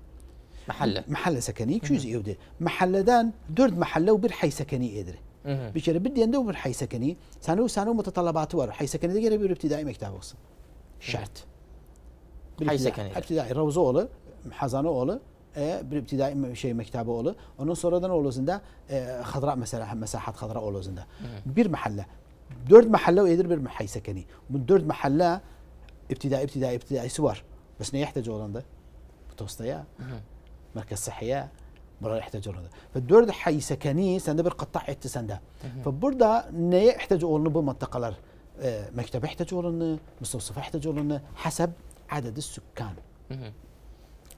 Məhəllə. Məhəllə səkəni 200 evdir. Məhəllədən 4 məhəllə və bir hay səkəni edir. Bir diyen de bir haysekeni. Sana sana mutalabatı var. Haysekeni de gene bir ibtidai mektep olsun. Şart. Haysekeni. İbtidai Ravza oğlu, Hazana oğlu, e, bir ibtidai şey mektabı oğlu. Onun sonradan oğluzunda e, Hadra mesela mesahat Hadra oğluzunda. Bir mahalle. Dört mahalle ve bir haysekeni. Bu dört mahalle ibtidai ibtidai ibtidaisi var. Bas ne ihtiyacı olan da? Bu tostaya. Merkez sıhhiye. Buna ihtiyacı olanı. Ve dört hay sekeni sende bir kıta etti sende. Ve burada neye ihtiyacı olanı bu mantıkalar? E, mektebe ihtiyacı olanı, müstevsıfa ihtiyacı olanı, hasab adedi sükkan.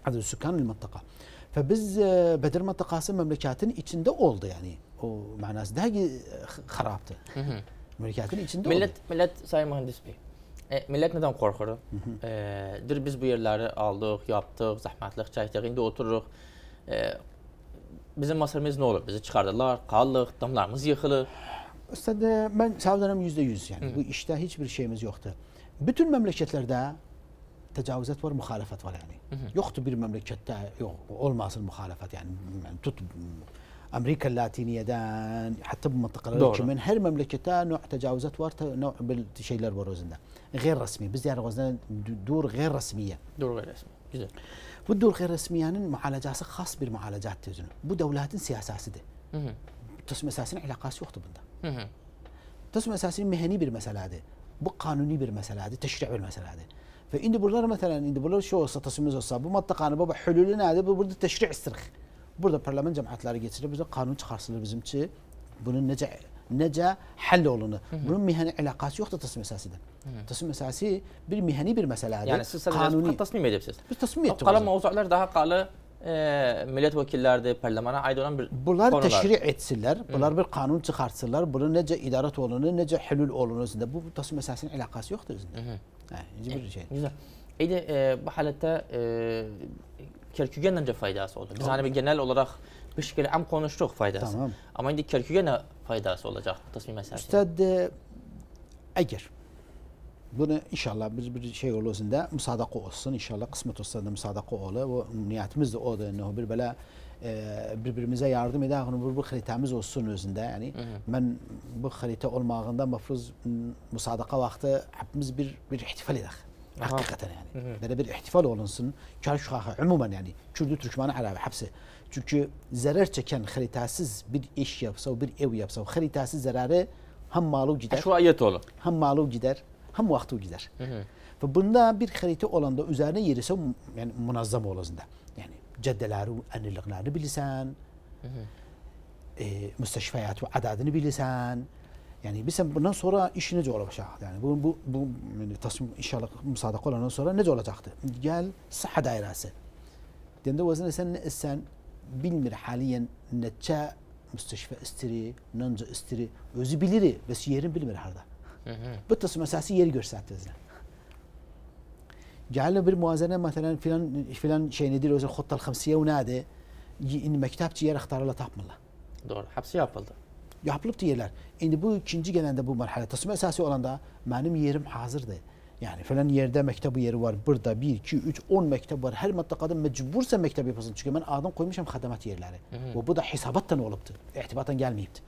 adedi sükkan mantıka. Ve biz e, Bedir mantıkası memleketin içinde oldu yani. O manası daha haraptı. memleketin içinde millet, oldu. Millet Sayın Mühendis Bey. E, millet neden korkur? E, dir biz bu yerleri aldık, yaptık, zahmetlik çektik, şimdi otururuq. E, bizim məsələmiz nə olur? Bizi çıxardırlar, qalırıq, damlarımız yıxılır. Üstədə, e, mən səbəbdənəm %100, yəni Hı. bu işdə heç bir şeyimiz yoxdur. Bütün məmləkətlərdə təcavüzət var, müxalifət var yəni. Hı -hı. Yoxdur bir məmləkətdə, yox, olmasın müxalifət yəni. yəni tut Amerika Latiniyədən, hətta bu məntəqələr kimi hər məmləkətdə növ təcavüzət var, növ bil şeylər var özündə. Qeyri-rəsmi. Biz yəni özündə dur qeyri-rəsmiyə. Dur qeyri-rəsmi. Gözəl. Bu dövr qeyri-rəsmiyyənin müalicəsi xas bir müalicədir özünün. Bu dövlətin siyasəsidir. Təsmə əsasının əlaqəsi yoxdur bunda. Təsmə əsasının məhəni bir məsələdir. Bu qanuni bir məsələdir, təşriə bir məsələdir. Və indi bunlar məsələn indi bunlar şey olsa, təsmiz olsa, bu maddə qanunu baba hülülü nədir? Bu burada təşriə istirx. Burada parlament cəmiyyətləri keçirir, bizə qanun çıxarılır bizim ki, bunun necə necə həll olunur. Bunun meyhəni əlaqəsi yoxdur təsvim əsası ilə. Təsvim əsası bir meyhəni bir məsələdir. Yəni siz sadəcə təsmim edibsiniz. Biz təsmim etdik. Qalan mövzular daha qalı e, millət vəkilləridir, parlamenə aid olan bir Bunlar konular. təşri etsinlər, bunlar bir qanun çıxartsınlar, bunu necə idarət olunur, necə hülül olunur özündə. Bu təsvim əsasının əlaqəsi yoxdur özündə. Hə, bir şey. Güzel. İdi e, bu halətdə e, Kerkügen'dən necə faydası oldu? Biz hani genel olarak Müşkül həm konuşduq faydası. Tamam. Amma indi kürküyə nə faydası olacaq təsmin məsələsi? Üstad, e, əgər bunu inşallah bir bir şey olsun da müsadaqə olsun. İnşallah qismət olsa da müsadaqə ola. Bu niyyətimiz də odur. Yəni bir belə e, bir-birimizə yardım edək, yəni bir, bir xəritəmiz olsun özündə. Yəni Hı -hı. mən bu xəritə olmağından məfruz müsadaqə vaxtı hepimiz bir bir ihtifal edək. Hakikaten yani. Hı hı. Belə bir ehtifal olunsun. Kar şuhaha ümumən yəni Kürdü Türkməni Ərəbi həbsi. Çünki zərər çəkən xəritəsiz bir iş yapsa, bir ev yapsa, o xəritəsiz zərəri həm malu gider. Şuayət olur. Həm malu gider, həm vaxtı gider. Hı hı. Və bunda bir xəritə olanda üzərinə yerisə, yəni münazzam olanda. Yəni cəddələri, ənilliklərini bilirsən. Hı hı. E, müstəşfəyat və ədadını bilirsən. Yani biz bundan sonra işi necə olacaq? Yani bu bu bu tasmim inşallah müsaadəq olandan sonra necə olacaqdı? Gəl səhhə dairəsi. Deyəndə o zaman sən sən bilmir haliyen neçə müstəşfə istiri, nanca istiri, özü bilir, bəs yerin bilmir harda. Bu tasmim əsası yeri göstərdi bizə. جعلنا بالموازنه مثلا فلان فلان شيء ندير الخطه الخمسيه ونادي ان مكتبتي يرى اختار له تحمله. دور حبسي yapıldı. Yapılıp deyirlər. Şimdi bu ikinci gələndə bu mərhələ esası olan da, benim yerim hazırdır. Yani falan yerde məktəb yeri var. Burada bir, iki, üç, on mektep var. Her Hər məntəqədə məcbursa məktəb yapasın. çünkü ben adam koymuşum xədmət yerləri. Ve bu da hesabatdan olubdu. İhtibattan gəlməyibdi.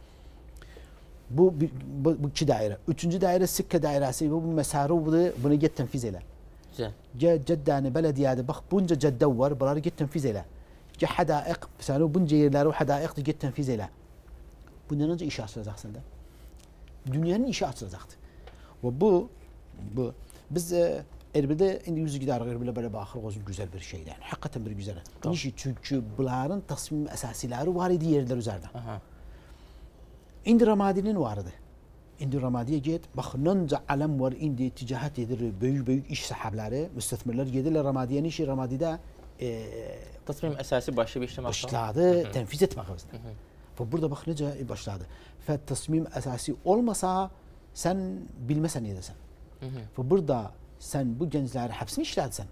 Bu, bu, bu iki dairə. Üçüncü daire, sikkə dairəsi. Bu, bu məsarubdur. Bunu get tənfiz elə. Güzel. Gel Ceddəni, bələdiyyədir. bunca cəddə var. Bunları get tənfiz elə. Gel hədaiq. Məsələn bunca yerləri hədaiqdir. Get tənfiz elə. Hı Bundan öncə işə açılacaqsan da. Dünyanın işi açılacaqdır. Və bu bu biz e, Erbil'də indi yüz gidarıq Erbilə belə baxırıq özü gözəl bir şeydir. Yəni həqiqətən bir gözəl. Tamam. Niyə? Çünki bunların təsmim əsasları var idi yerlər üzərində. Aha. İndi Ramadinin var idi. İndi Ramadiyə get, bax nöncə aləm var indi ticarət edir, böyük-böyük iş sahibləri, müstəthmirlər gedirlər Ramadiyənin işi Ramadidə e, təsmim əsası başqa bir işləmə başladı, tənfiz etmək özünə. Burada bak nece başladı. Fe tasmim esası olmasa sen bilmesen ne desen. Mhm. Ve burada sen bu gençleri hepsini işletsen.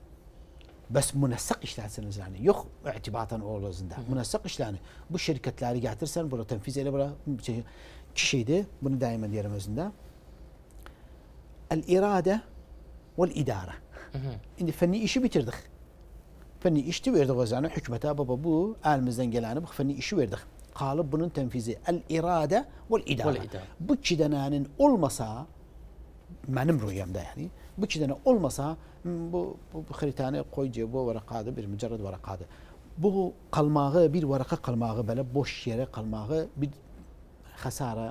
Bes münessek işletsen üzerine. Yok itibatan o lazımda. Mhm. Münessek işlerini. Bu şirketleri getirsen burada tenfiz ele burada şey, kişiydi. Bunu daima diyelim özünde. El irade vel idare. Şimdi mhm. fenni işi bitirdik. Fenni işti verdik o zaman hükmete baba bu elimizden geleni bak fenni işi verdik. kalıb bunun tənfizi el-iradə vəl-idarə. Bu iki dənənin olmasa mənim rüyamda yəni bu iki dənə olmasa bu, bu xritəni qoy cibə bu vərəqadır, bir mücərrəd vərəqadır. Bu qalmağı, bir vərəqə qalmağı belə boş yerə qalmağı bir xəsara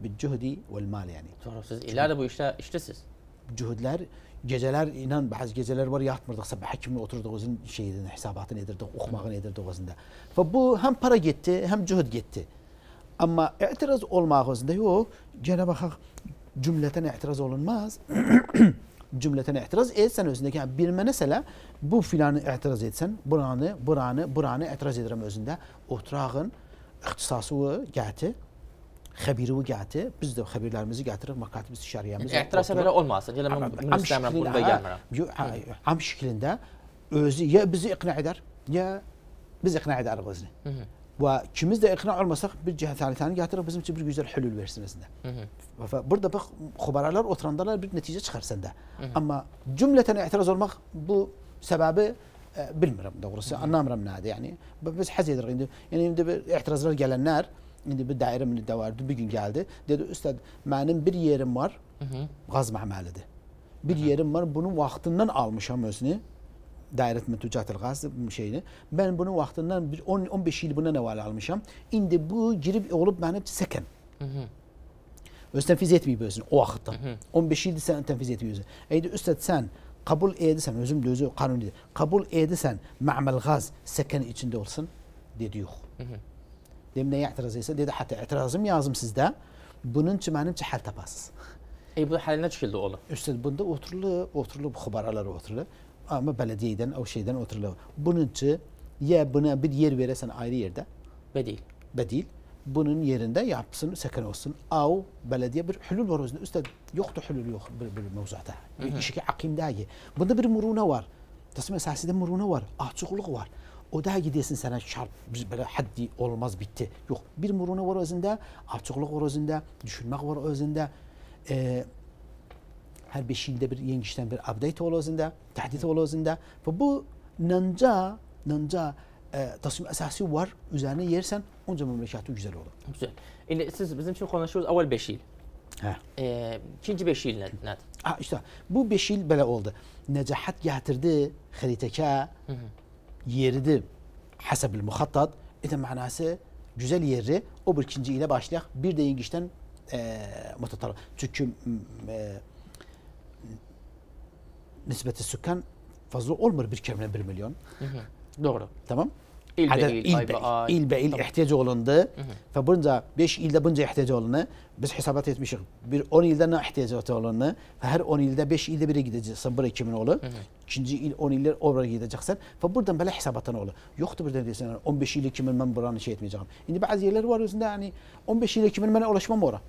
bir cəhdi və mal yəni. Sonra siz illərlə bu işlə işləsiz. Cühdlər Geceler inan bazı geceler var yatmırdıqsa bə həkimlə oturduq özün şeyini hesabatını edirdik, oxumağını edirdik özündə. Və bu hem para getdi, həm cühd getdi. Amma etiraz olmaq özündə yox. Gələ baxaq cümlətən etiraz olunmaz. cümleten itiraz etsen özünde yani bilme mesela bu filanı itiraz etsen buranı buranı buranı itiraz ederim özünde oturağın ihtisası gəti خبيري وقعته بزد خبير لارمز قاعد مكاتب استشارية مزد اعتراس هذا أول ما أصلا جلما من بيانها عم شكل ده يا بزي إقناع دار يا بزي إقناع دار غزنة وكمزد إقناع اول المسخ بالجهة الثانية ثانية قاعد ترى بزمن تبرق يزر حلو الورسنة ده فبرضه بخ خبراء لار أطران دار بالنتيجة تخر سنة أما جملة اعتراض المخ بسببه بالمرم دورس أنا مرم نادي يعني بس حزيد رغيندو يعني اعتراض رجال النار indi bir dairə milli dəvardı bir gün geldi Dedi, "Üstad, mənim bir yerim var. Qaz məməlidir. Bir Hı -hı. yerim var. bunu vaxtından almışam özünü. Dairət Mütücatil Qaz şeyini. Ben bunu vaxtından 10 15 il bundan əvvəl almışam. İndi bu girib olub mənim səkən. Öz tənfiz etməyib özünü o vaxtdan. 15 ildir sən tənfiz etməyib özünü. Eydi üstad sən kabul edirsən, özüm de özü kanunidir. Kabul edirsən, ma'mal gaz səkən içində olsun, dedi yox. Hı -hı. deyim nəyə etiraz etsə, dedi hətta etirazım yazım sizdə. Bunun üçün mənim üçün həll tapasız. E bu həll nə şəkildə olur? Üstəd bunda oturulub, oturulub xəbərlər oturulub. Amma bələdiyyədən, o şeydən oturulub. Bunun üçün ya buna bir yer verəsən ayrı yerdə. Bədil. Bədil. Bunun yerində yapsın, səkan olsun. Au bələdiyyə bir hülül var özündə. Üstəd yoxdur hülül yox bir, bir mövzuda. İşki aqimdəyi. Bunda bir muruna var. Təsmə əsasında muruna var, açıqlıq var. O daha gidiyorsun sənə şar, biz belə həddi olmaz, bitti. Yox, bir muruna var özündə, açıqlıq var özündə, düşünmək var özündə. E, hər beş ildə bir yengiçdən bir update ol özündə, təhdid ol özündə. Və bu nanca, nanca e, tasmim əsası var, üzərinə yersən, onca məmləkəti gözəl olur. Güzel. İndi siz bizim üçün konuşuruz əvvəl 5 il. Hə. E, ikinci 5 il nədir? Ha, işte bu 5 il belə oldu. Nəcahət gətirdi xəritəkə. Hı -hı. yeri hasab el muhattat ete manası güzel yeri o bir ikinci ile başlayak bir de İngiliz'den e, mutatarı. Çünkü e, nispeti sükkan fazla olmur bir kelimeyle bir milyon. Hı hı. Doğru. Tamam. İlbə adət, il, ilbə, ay, ilbə il tamam. ehtiyac olundu Hı. və bunca 5 ildə bunca ehtiyac olundu. Biz hesabat etmişik. Bir 10 ildə nə ehtiyac olundu? Və hər 10 ildə 5 ildə biri gedəcəksən bura 2000 olur. İkinci il 10 illər ora gedəcəksən və burdan belə hesabatdan olur. Yoxdur birdən desən 15 il 2000 mən buranı şey etməyəcəm. İndi bəzi yerlər var özündə yəni 15 il 2000 mən ulaşmam ora.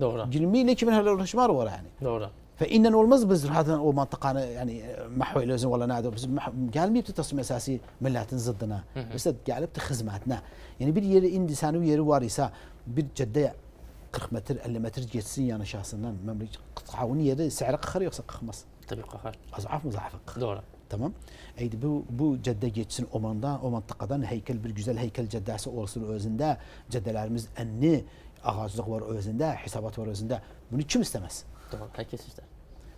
Doğru. 20 il 2000 hələ ulaşmar ora yəni. Doğru. فاننا والمزبز هذا ومنطقه يعني محو لازم ولا نادو بس قال بتصميم اساسي من لا تنزدنا بس قال بتخزماتنا يعني بدي سانو يري واريسا بد قرخ متر اللي متر جيتسي انا شاسنا مملي قطعوني يري سعر قخر يوصل قخمص طريق قخر اضعاف مضاعف دورة تمام اي بو بو جده جيتسن اوماندا او منطقه هيكل بالجزل هيكل جده سو اورسل اوزندا جدلارمز اني ağaclıq var özündə, hesabat var özündə. Bunu kim istəməz? Doğru, tək sizdə.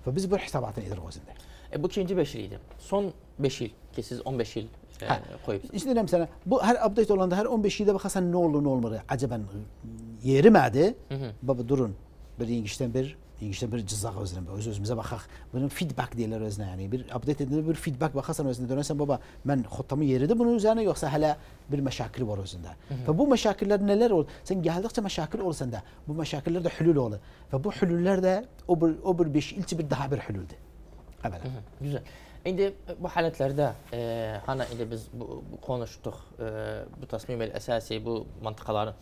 Və biz bu hesabatını edirik özündə. E, bu ikinci 5 il idi. Son 5 il ki siz 15 il e, hə, qoyubsunuz. İşte deyirəm sənə, bu hər update olanda hər 15 ildə baxasan nə olur, nə olmur. Acəbən yerimədi. Baba durun. Bir yengişdən bir işte bir cızaq özünə, öz özümüzə baxaq. Bunun feedback diyorlar özne, yani bir update edəndə bir feedback baxasan özünə dönəsən baba, ben, xotamı yeridir bunun üzərinə yoksa hala bir məşakil var özünde. Və bu məşakillər neler olur? Sen gəldikcə məşakil olsan da, bu məşakillər də hülül olur. Və bu hülüllər də o bir o bir beş ilçi bir daha bir hülüldür. Əvvəla. Gözəl. İndi e, bu halətlərdə e, hana elə biz bu, bu konuşduq, e, bu təsmim el əsasi, bu mantıqaları.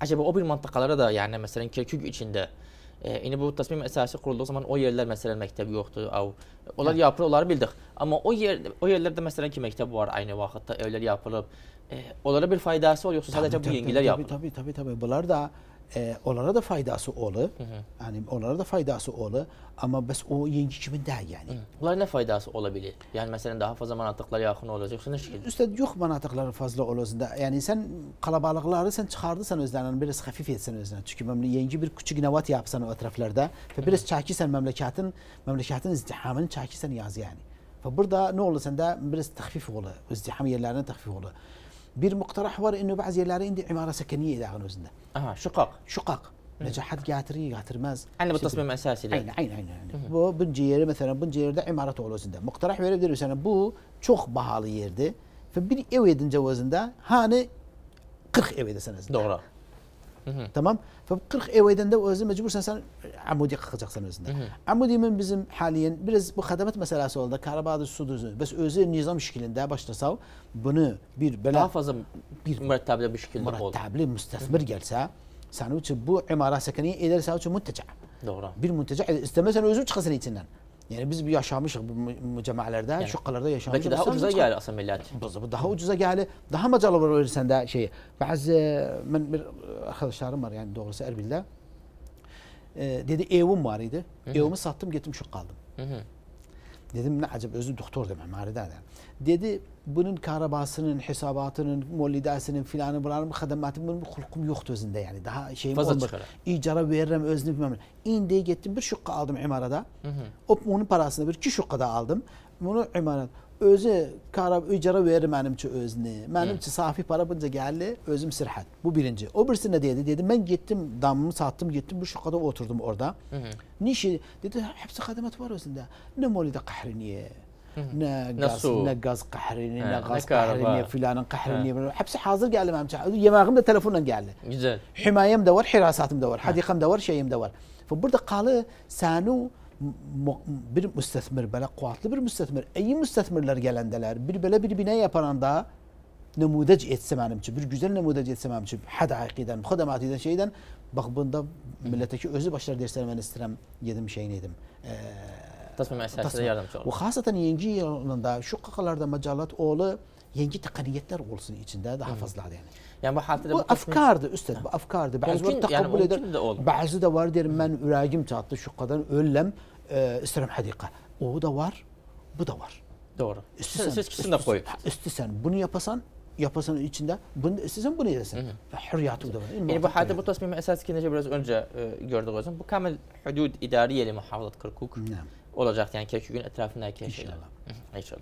Acaba o bir mantıqalara da, yani mesela Kerkük içində e, Yəni ee, bu təsmim əsası qurulduğu zaman o yerlər məsələn məktəb yoxdur, av. Onlar yapılır, onları bildik. Ama o yer o yerlərdə məsələn ki məktəb var aynı vaxtda evlər yapılıb. E, onlara bir faydası var yoxsa sadəcə bu yengilər yapılır? Tabii tabii tabii tabii. Bunlar da e, onlara da faydası olur. Yəni onlara da faydası olur, amma bəs o yengi kimi deyil yəni. Bunlar nə faydası ola bilər? Yəni məsələn daha fazla manatlıqlar yaxın olacaq, yoxsa nə şəkildə? Üstəd yox manatlıqlar fazla olacaq. Yəni sən qalabalıqları sən çıxardırsan özlərindən, biraz xəfif etsən özlərinə. Çünki məmlə yengi bir küçük nəvat yapsan o ətraflarda və biraz çəkisən məmləkətin, məmləkətin izdihamını çəkisən yaz yəni. Və burada nə olur səndə biraz təxfif olur, izdiham yerlərinə təxfif olur. ور انه بعض inuu عندي عماره سكنيه داغنوزنا اه شقق شقق نجاحات قاتري ماز عنا بالتصميم الاساسي عين عين عين بنجير مثلا بنجير ده عماره تولوزندا مقترح ور diyor سنه بو çok بهالي يرده فبني bir ev هاني 40 ev Tamam? Ve 40 evden de özü mecbursan sen amudi kakacaksın özünde. Mhmm. amudi min bizim haliyen biraz bu xədəmət məsələsi oldu. Karabağdır, sudur. Bəs özü nizam şəklində başlasa bunu bir belə daha fazla bir mürəttəbli bir şəkildə olur. Mürəttəbli müstəsmir mhmm. gəlsə, sənin üçün bu imara səkaniyə edərsə üçün müntəcə. Doğru. Bir müntəcə e, istəməsən özün çıxasın içindən. Yəni biz yaşamışıq bu cəmaələrdə, yəni, şüqqalarda yaşamışıq. Bəlkə daha ucuza gəlir aslında millət. Bizə daha ucuza gəlir, daha macal olur ölürsən də şeyi. Bəzi mən bir arkadaşlarım var, yəni doğrusu Ərbildə. E, dedi evim var idi. Evimi satdım, getdim şüqqa aldım. Hı -hı. Dedim nə əcəb özü doktordur məmarədədir. Dedi bunun karabasının, hesabatının, molidəsinin filanı bulanın xədəməti bunun xulqum yoxdur özündə yəni. Daha şeyim Fazla olmur. Çıxara. İcara verirəm özünü bilmem. İndi getdim bir şuqqa aldım imarada. Hı -hı. O, onun parasını bir iki şuqqada aldım. Bunu imarada özü qarab ücara verir mənimçi özünü. Mənimçi safi para bunca gəldi, özüm sirhət. Bu birinci. O birisi nə dedi? Dedi mən getdim, damımı satdım, getdim bu şoqada oturdum orada. Nişi dedi hepsi xədimət var özündə. Nə molidə qəhriniyə. Nə qaz, nə qaz qəhrini, hə, nə qaz qəhrini, filanın qəhrini. Hepsi hə. hazır gəldi mənimçi. Yeməyim də telefonla gəldi. Gözəl. Himayəm də var, hirasatım hə. da var, hadiqəm də var, şeyim də var. Fə burada qalı sənu bir müstəthmir, belə qüvvətli bir müstəthmir, iyi müstəthmirlər gələndələr, bir belə bir bina yaparanda nümunəc etsə mənim üçün, bir gözəl nümunəc etsə mənim üçün, hədaiqidən, xədəmətidən, şeydən, bax bunda millətəki özü başlar derslər mən istəyirəm, gedim şeyini edim. E, Təsmə məsələsinə yardımcı olur. Və xasətən yengi yılında, şu qaqalarda məcalat oğlu yengi təqəniyyətlər olsun içində daha fazladır yəni. Yani bu halda bu afkardı üstad bu afkardı. Bazı mümkün, yani eder. De bazı da var derim ben ürəğim çatdı şu kadar öllem e, istirəm hədika. O da var, bu da var. Doğru. İstisen, siz ikisini de koyun. İstisen bunu yapasan yapasan içinde bunu istesen bunu yedesin. Hürriyatı da var. Yani bu halde bu tasmimi esas ki nece biraz önce e, gördük o zaman. Bu kamil hudud idariye muhafazat Kırkuk. Ne? Olacak yani Kerkük'ün etrafındaki şeyler. İnşallah. İnşallah.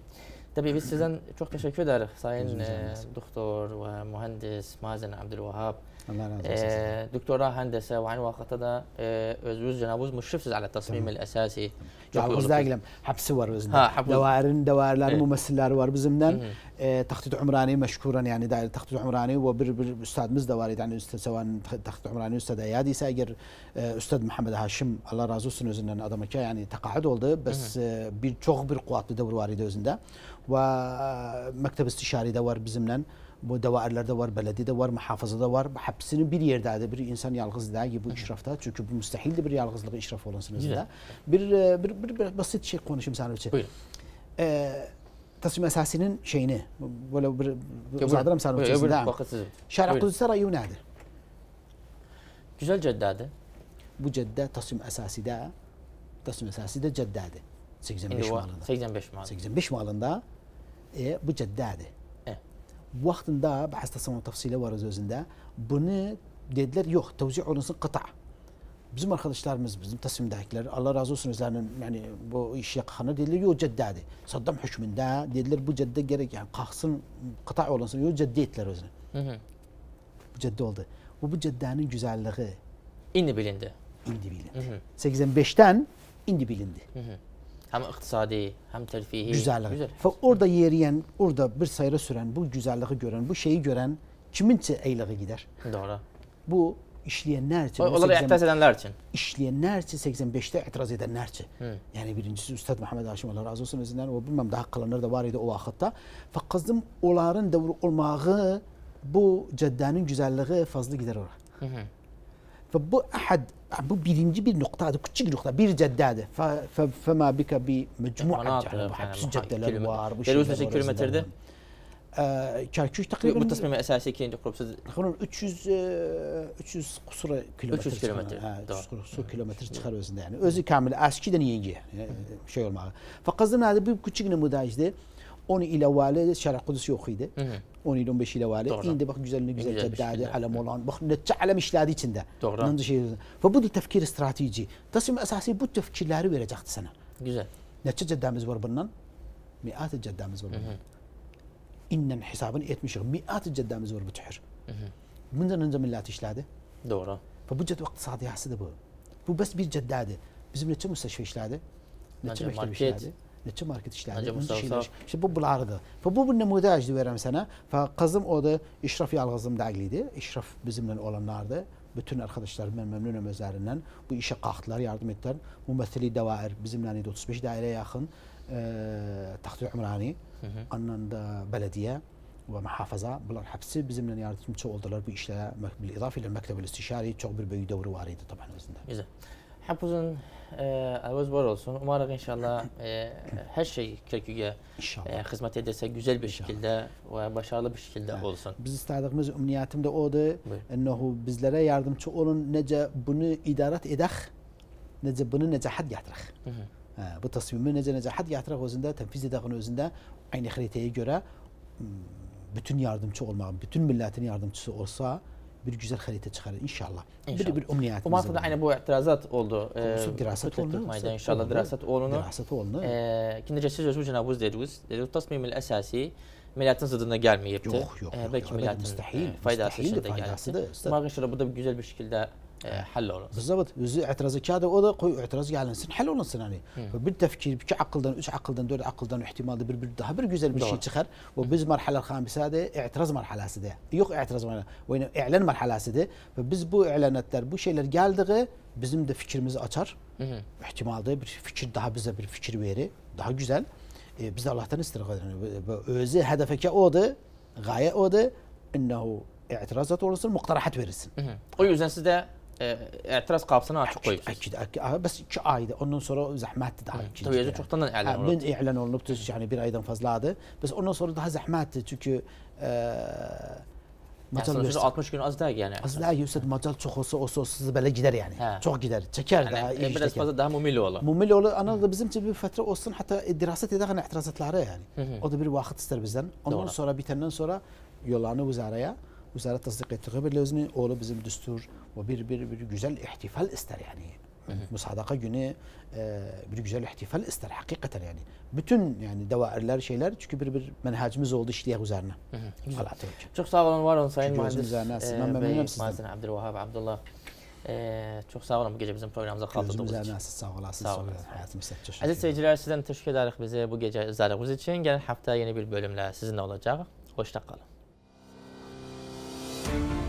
Tabii biz sizden çok teşekkür ederiz Sayın e, Doktor ve Mühendis Mazen Abdülvahab. Allah razı olsun. E, دكتوراه هندسه وعين واقعتها özünüz cenabuz müşrifsiz على التصميم الاساسي. Yalnız değilim. Hepsi var özünde. Ha, hepsi. Davarın, davarlar, mümessilleri var bizimden. E, Tahtit Umrani meşkuren yani dair Tahtit Umrani ve bir, bir üstadımız da var. Yani üstad sevan Tahtit Umrani üstad Ayadi ise eğer üstad Muhammed Haşim Allah razı olsun özünden adamı ki yani tekahüd oldu. Bes bir çok bir kuvvetli devir var idi özünde. و məktəb istişari də var Bu dəvairlər də var, bələdiyyə də var, mühafizə də var. Həbsinin bir yerdədir. Bir insan yalğız deyil bu işrafda. Çünki bu müstəhildir bir yalğızlığa işraf olunsun özündə. Bir, bir, bir, bir basit şey konuşayım sənin üçün. Buyurun. Ee, tasvim esasinin şeyini böyle bir uzadıram sana ötesinden. Şerh Kudüs'te rayu nerede? Güzel ceddede. Bu cedde tasvim esası da tasvim esası da ceddede. 85 malında. 85 malında. 85 malında بجداده وقت ده بحث تصمم تفصيلي ورا زوزن ده bunu dediler yok tevzi olunsun kıta. Bizim arkadaşlarımız, bizim dahikler, Allah razı olsun özlerinin yani bu işi yakana dediler yok ceddadi. Saddam hükmünde dediler bu cedde gerek yani kalksın kıta olunsun yok cedde ettiler özünü. Bu cedde oldu. Bu bu ceddenin güzelliği. İndi bilindi. İndi bilindi. 85'ten indi bilindi. Hı hı. həm iqtisadi, həm tərfihi. Güzəlliyi. Güzəl. Və orada yeriyən, orada bir sayıra sürən, bu güzəlliyi görən, bu şeyi görən kiminsə eyliği gedər. Doğru. Bu işləyənlər üçün. Onlar etiraz edənlər üçün. İşləyənlər üçün 85-də etiraz edənlər üçün. Hı. Yəni birincisi Ustad Məhəmməd Haşim Allah razı olsun özündən, o bilməm daha qalanlar da var idi o vaxtda. Fəq qızdım onların dövr olmağı bu cəddənin gözəlliyi fazla gedər ora. Hı -hı. Və bu əhəd yani bu birinci bir noktadı, küçük nokta, bir ceddede. Fema bika bi mecmu'a hepsi caddeler var. Bu şeyler var. kilometrede? Kerkük takriben... Bu tasmimi esası ikinci grupsuz... Takriben 300, 300 kusura kilometre. 300 kilometre. 300 kusura kilometre çıkar özünde yani. Özü kamil, eskiden yenge e, şey olmalı. Fakat bu küçük numuda اون الى والد شارع قدس يوخيده اون يلوم بشي لوالي اين دي بخد جزال نجزال جدادة على مولان بخد نتعلى مش لادي تندا فبود التفكير استراتيجي تصميم اساسي بود تفكير لاري ويرا جاخت سنة جزال نتشت جدام ازور بنن مئات الجدام ازور بنن ان حسابا ايت مشغ مئات الجدام ازور بتحر من ذا ننزم اللات اش دورا فبود وقت صادي حسد بو بس بجداده جدادة بزمنا تشم مستشفى اش لادي مكتب اش neçe market işlerdi, nasıl şeyler. İşte bu bulardı. Ve bu bir nümudac diyorum sana. Ve kızım o da İşraf Yalgızım da agliydi. İşraf bizimle olanlardı. Bütün arkadaşlarım ben memnunum özlerinden. Bu işe kalktılar, yardım ettiler. Mümessili Devair bizimle idi 35 daire yakın. E, Tahti Umrani. Anında belediye. ومحافظه بلان حبسي بزمن ياردتم تشو اولدلر بيشلا بالاضافه الى المكتب الاستشاري تشو بير بي دور واريده طبعا وزنده. həpuzun əvəz e, var olsun. Umarıq inşallah ə, e, hər şey köküyə ə, e, xidmət edəsə gözəl bir şəkildə və başarılı bir şəkildə Hı. olsun. Biz istədiyimiz ümumiyyətim də odur. Ənəhu bizlərə yardımçı olun. Necə bunu idarət edək? Necə bunu necahət gətirək? Hı -hı. Hə, bu təsvimi necə necahət gətirək özündə, tənfiz edək özündə aynı xritəyə görə bütün yardımçı olmağın, bütün millətin yardımçısı olsa, bir güzel xəritə çıxarır inşallah. inşallah. Bir bir ümumiyyətimiz. Bu mənada aynə bu etirazat oldu. Konusu e, dirasət olunur. Mayda inşallah dirasət olunur. Dirasət e, olunur. Ki necə siz özünüz cənab dediniz, dediniz təsmimül əsasi millətin zıddına gəlməyibdi. Yox, yox. E, bəlkə millətin müstəhil, faydası üçün də gəldi. Amma inşallah bu da gözəl bir şəkildə حل olunsun. Bizəbət özü etirazkardır, o da qoy etiraz gəlinsin, həll olunsun hani. Və bir təfkir, iki ağıldan, üç ağıldan, dörd ağıldan ehtimalda bir-bir daha bir gözəl bir Doğru. şey çıxar. Və biz mərhələ xamisədir, etiraz mərhələsidir. Yox etiraz mərhələsi, oyna elan mərhələsidir. Və biz bu elanətlər, bu şeylər gəldiyi bizim də fikrimizi açar. ehtimalda bir fikir daha bizə bir fikir verir, daha gözəl. E, biz də Allahdan istirqa edirik. Özü hədəfə odur, qayə odur. İnnehu etirazat olunsun, muqtarahat verilsin. O yüzden siz de E, Etiraz qapısını açıq qoyub. Əkidə, əkidə. Bəs 2 aydır. Ondan sonra zəhmətdir daha. Təbii çoxdan elan olunub. Mən elan olunubdur. Yəni 1 aydan fazladır. Bəs ondan sonra daha zəhmətdir. Çünki e, ə, Macal yəni, 60 gün az deyil yəni. Az deyil, Yusuf macal çox olsa olsa siz belə gedər yəni. Hə. Çox gedər, çəkər yəni, daha. Yəni, biraz fazla daha mumil olur. Mumil olur. Ana da bizim kimi bir fətrə olsun, hətta dirasət edəğən etirazatları yəni. Hı -hı. O da bir vaxt istər bizdən. Ondan Doğru. sonra bitəndən sonra yollanır vüzarəyə. Hı وزاره تصديق التقابل özünü oğlu bizim düstur və bir bir bir gözəl ihtifal istər yəni. Müsadaka günü e, bir güzel ihtifal ister hakikaten yani. Bütün yani devairler şeyler çünkü bir bir menhacımız oldu işleyek üzerine. Allah'a Çok sağ olun var olun Sayın Mühendis. Ben memnunum sizden. Mazen Abdülvahab Abdullah. Ee, çox sağ olun bu gecə bizim proqramımıza qatıldığınız üçün. Gözümüzə sağ olasınız. Sağ olun. Həyatımız təşəkkür. Əziz seyircilər, sizdən təşəkkür edirik bizi bu gecə üzəriniz üçün. Gələn həftə yeni bir bölümlə sizinlə olacağıq. Xoşda qalın. Thank you.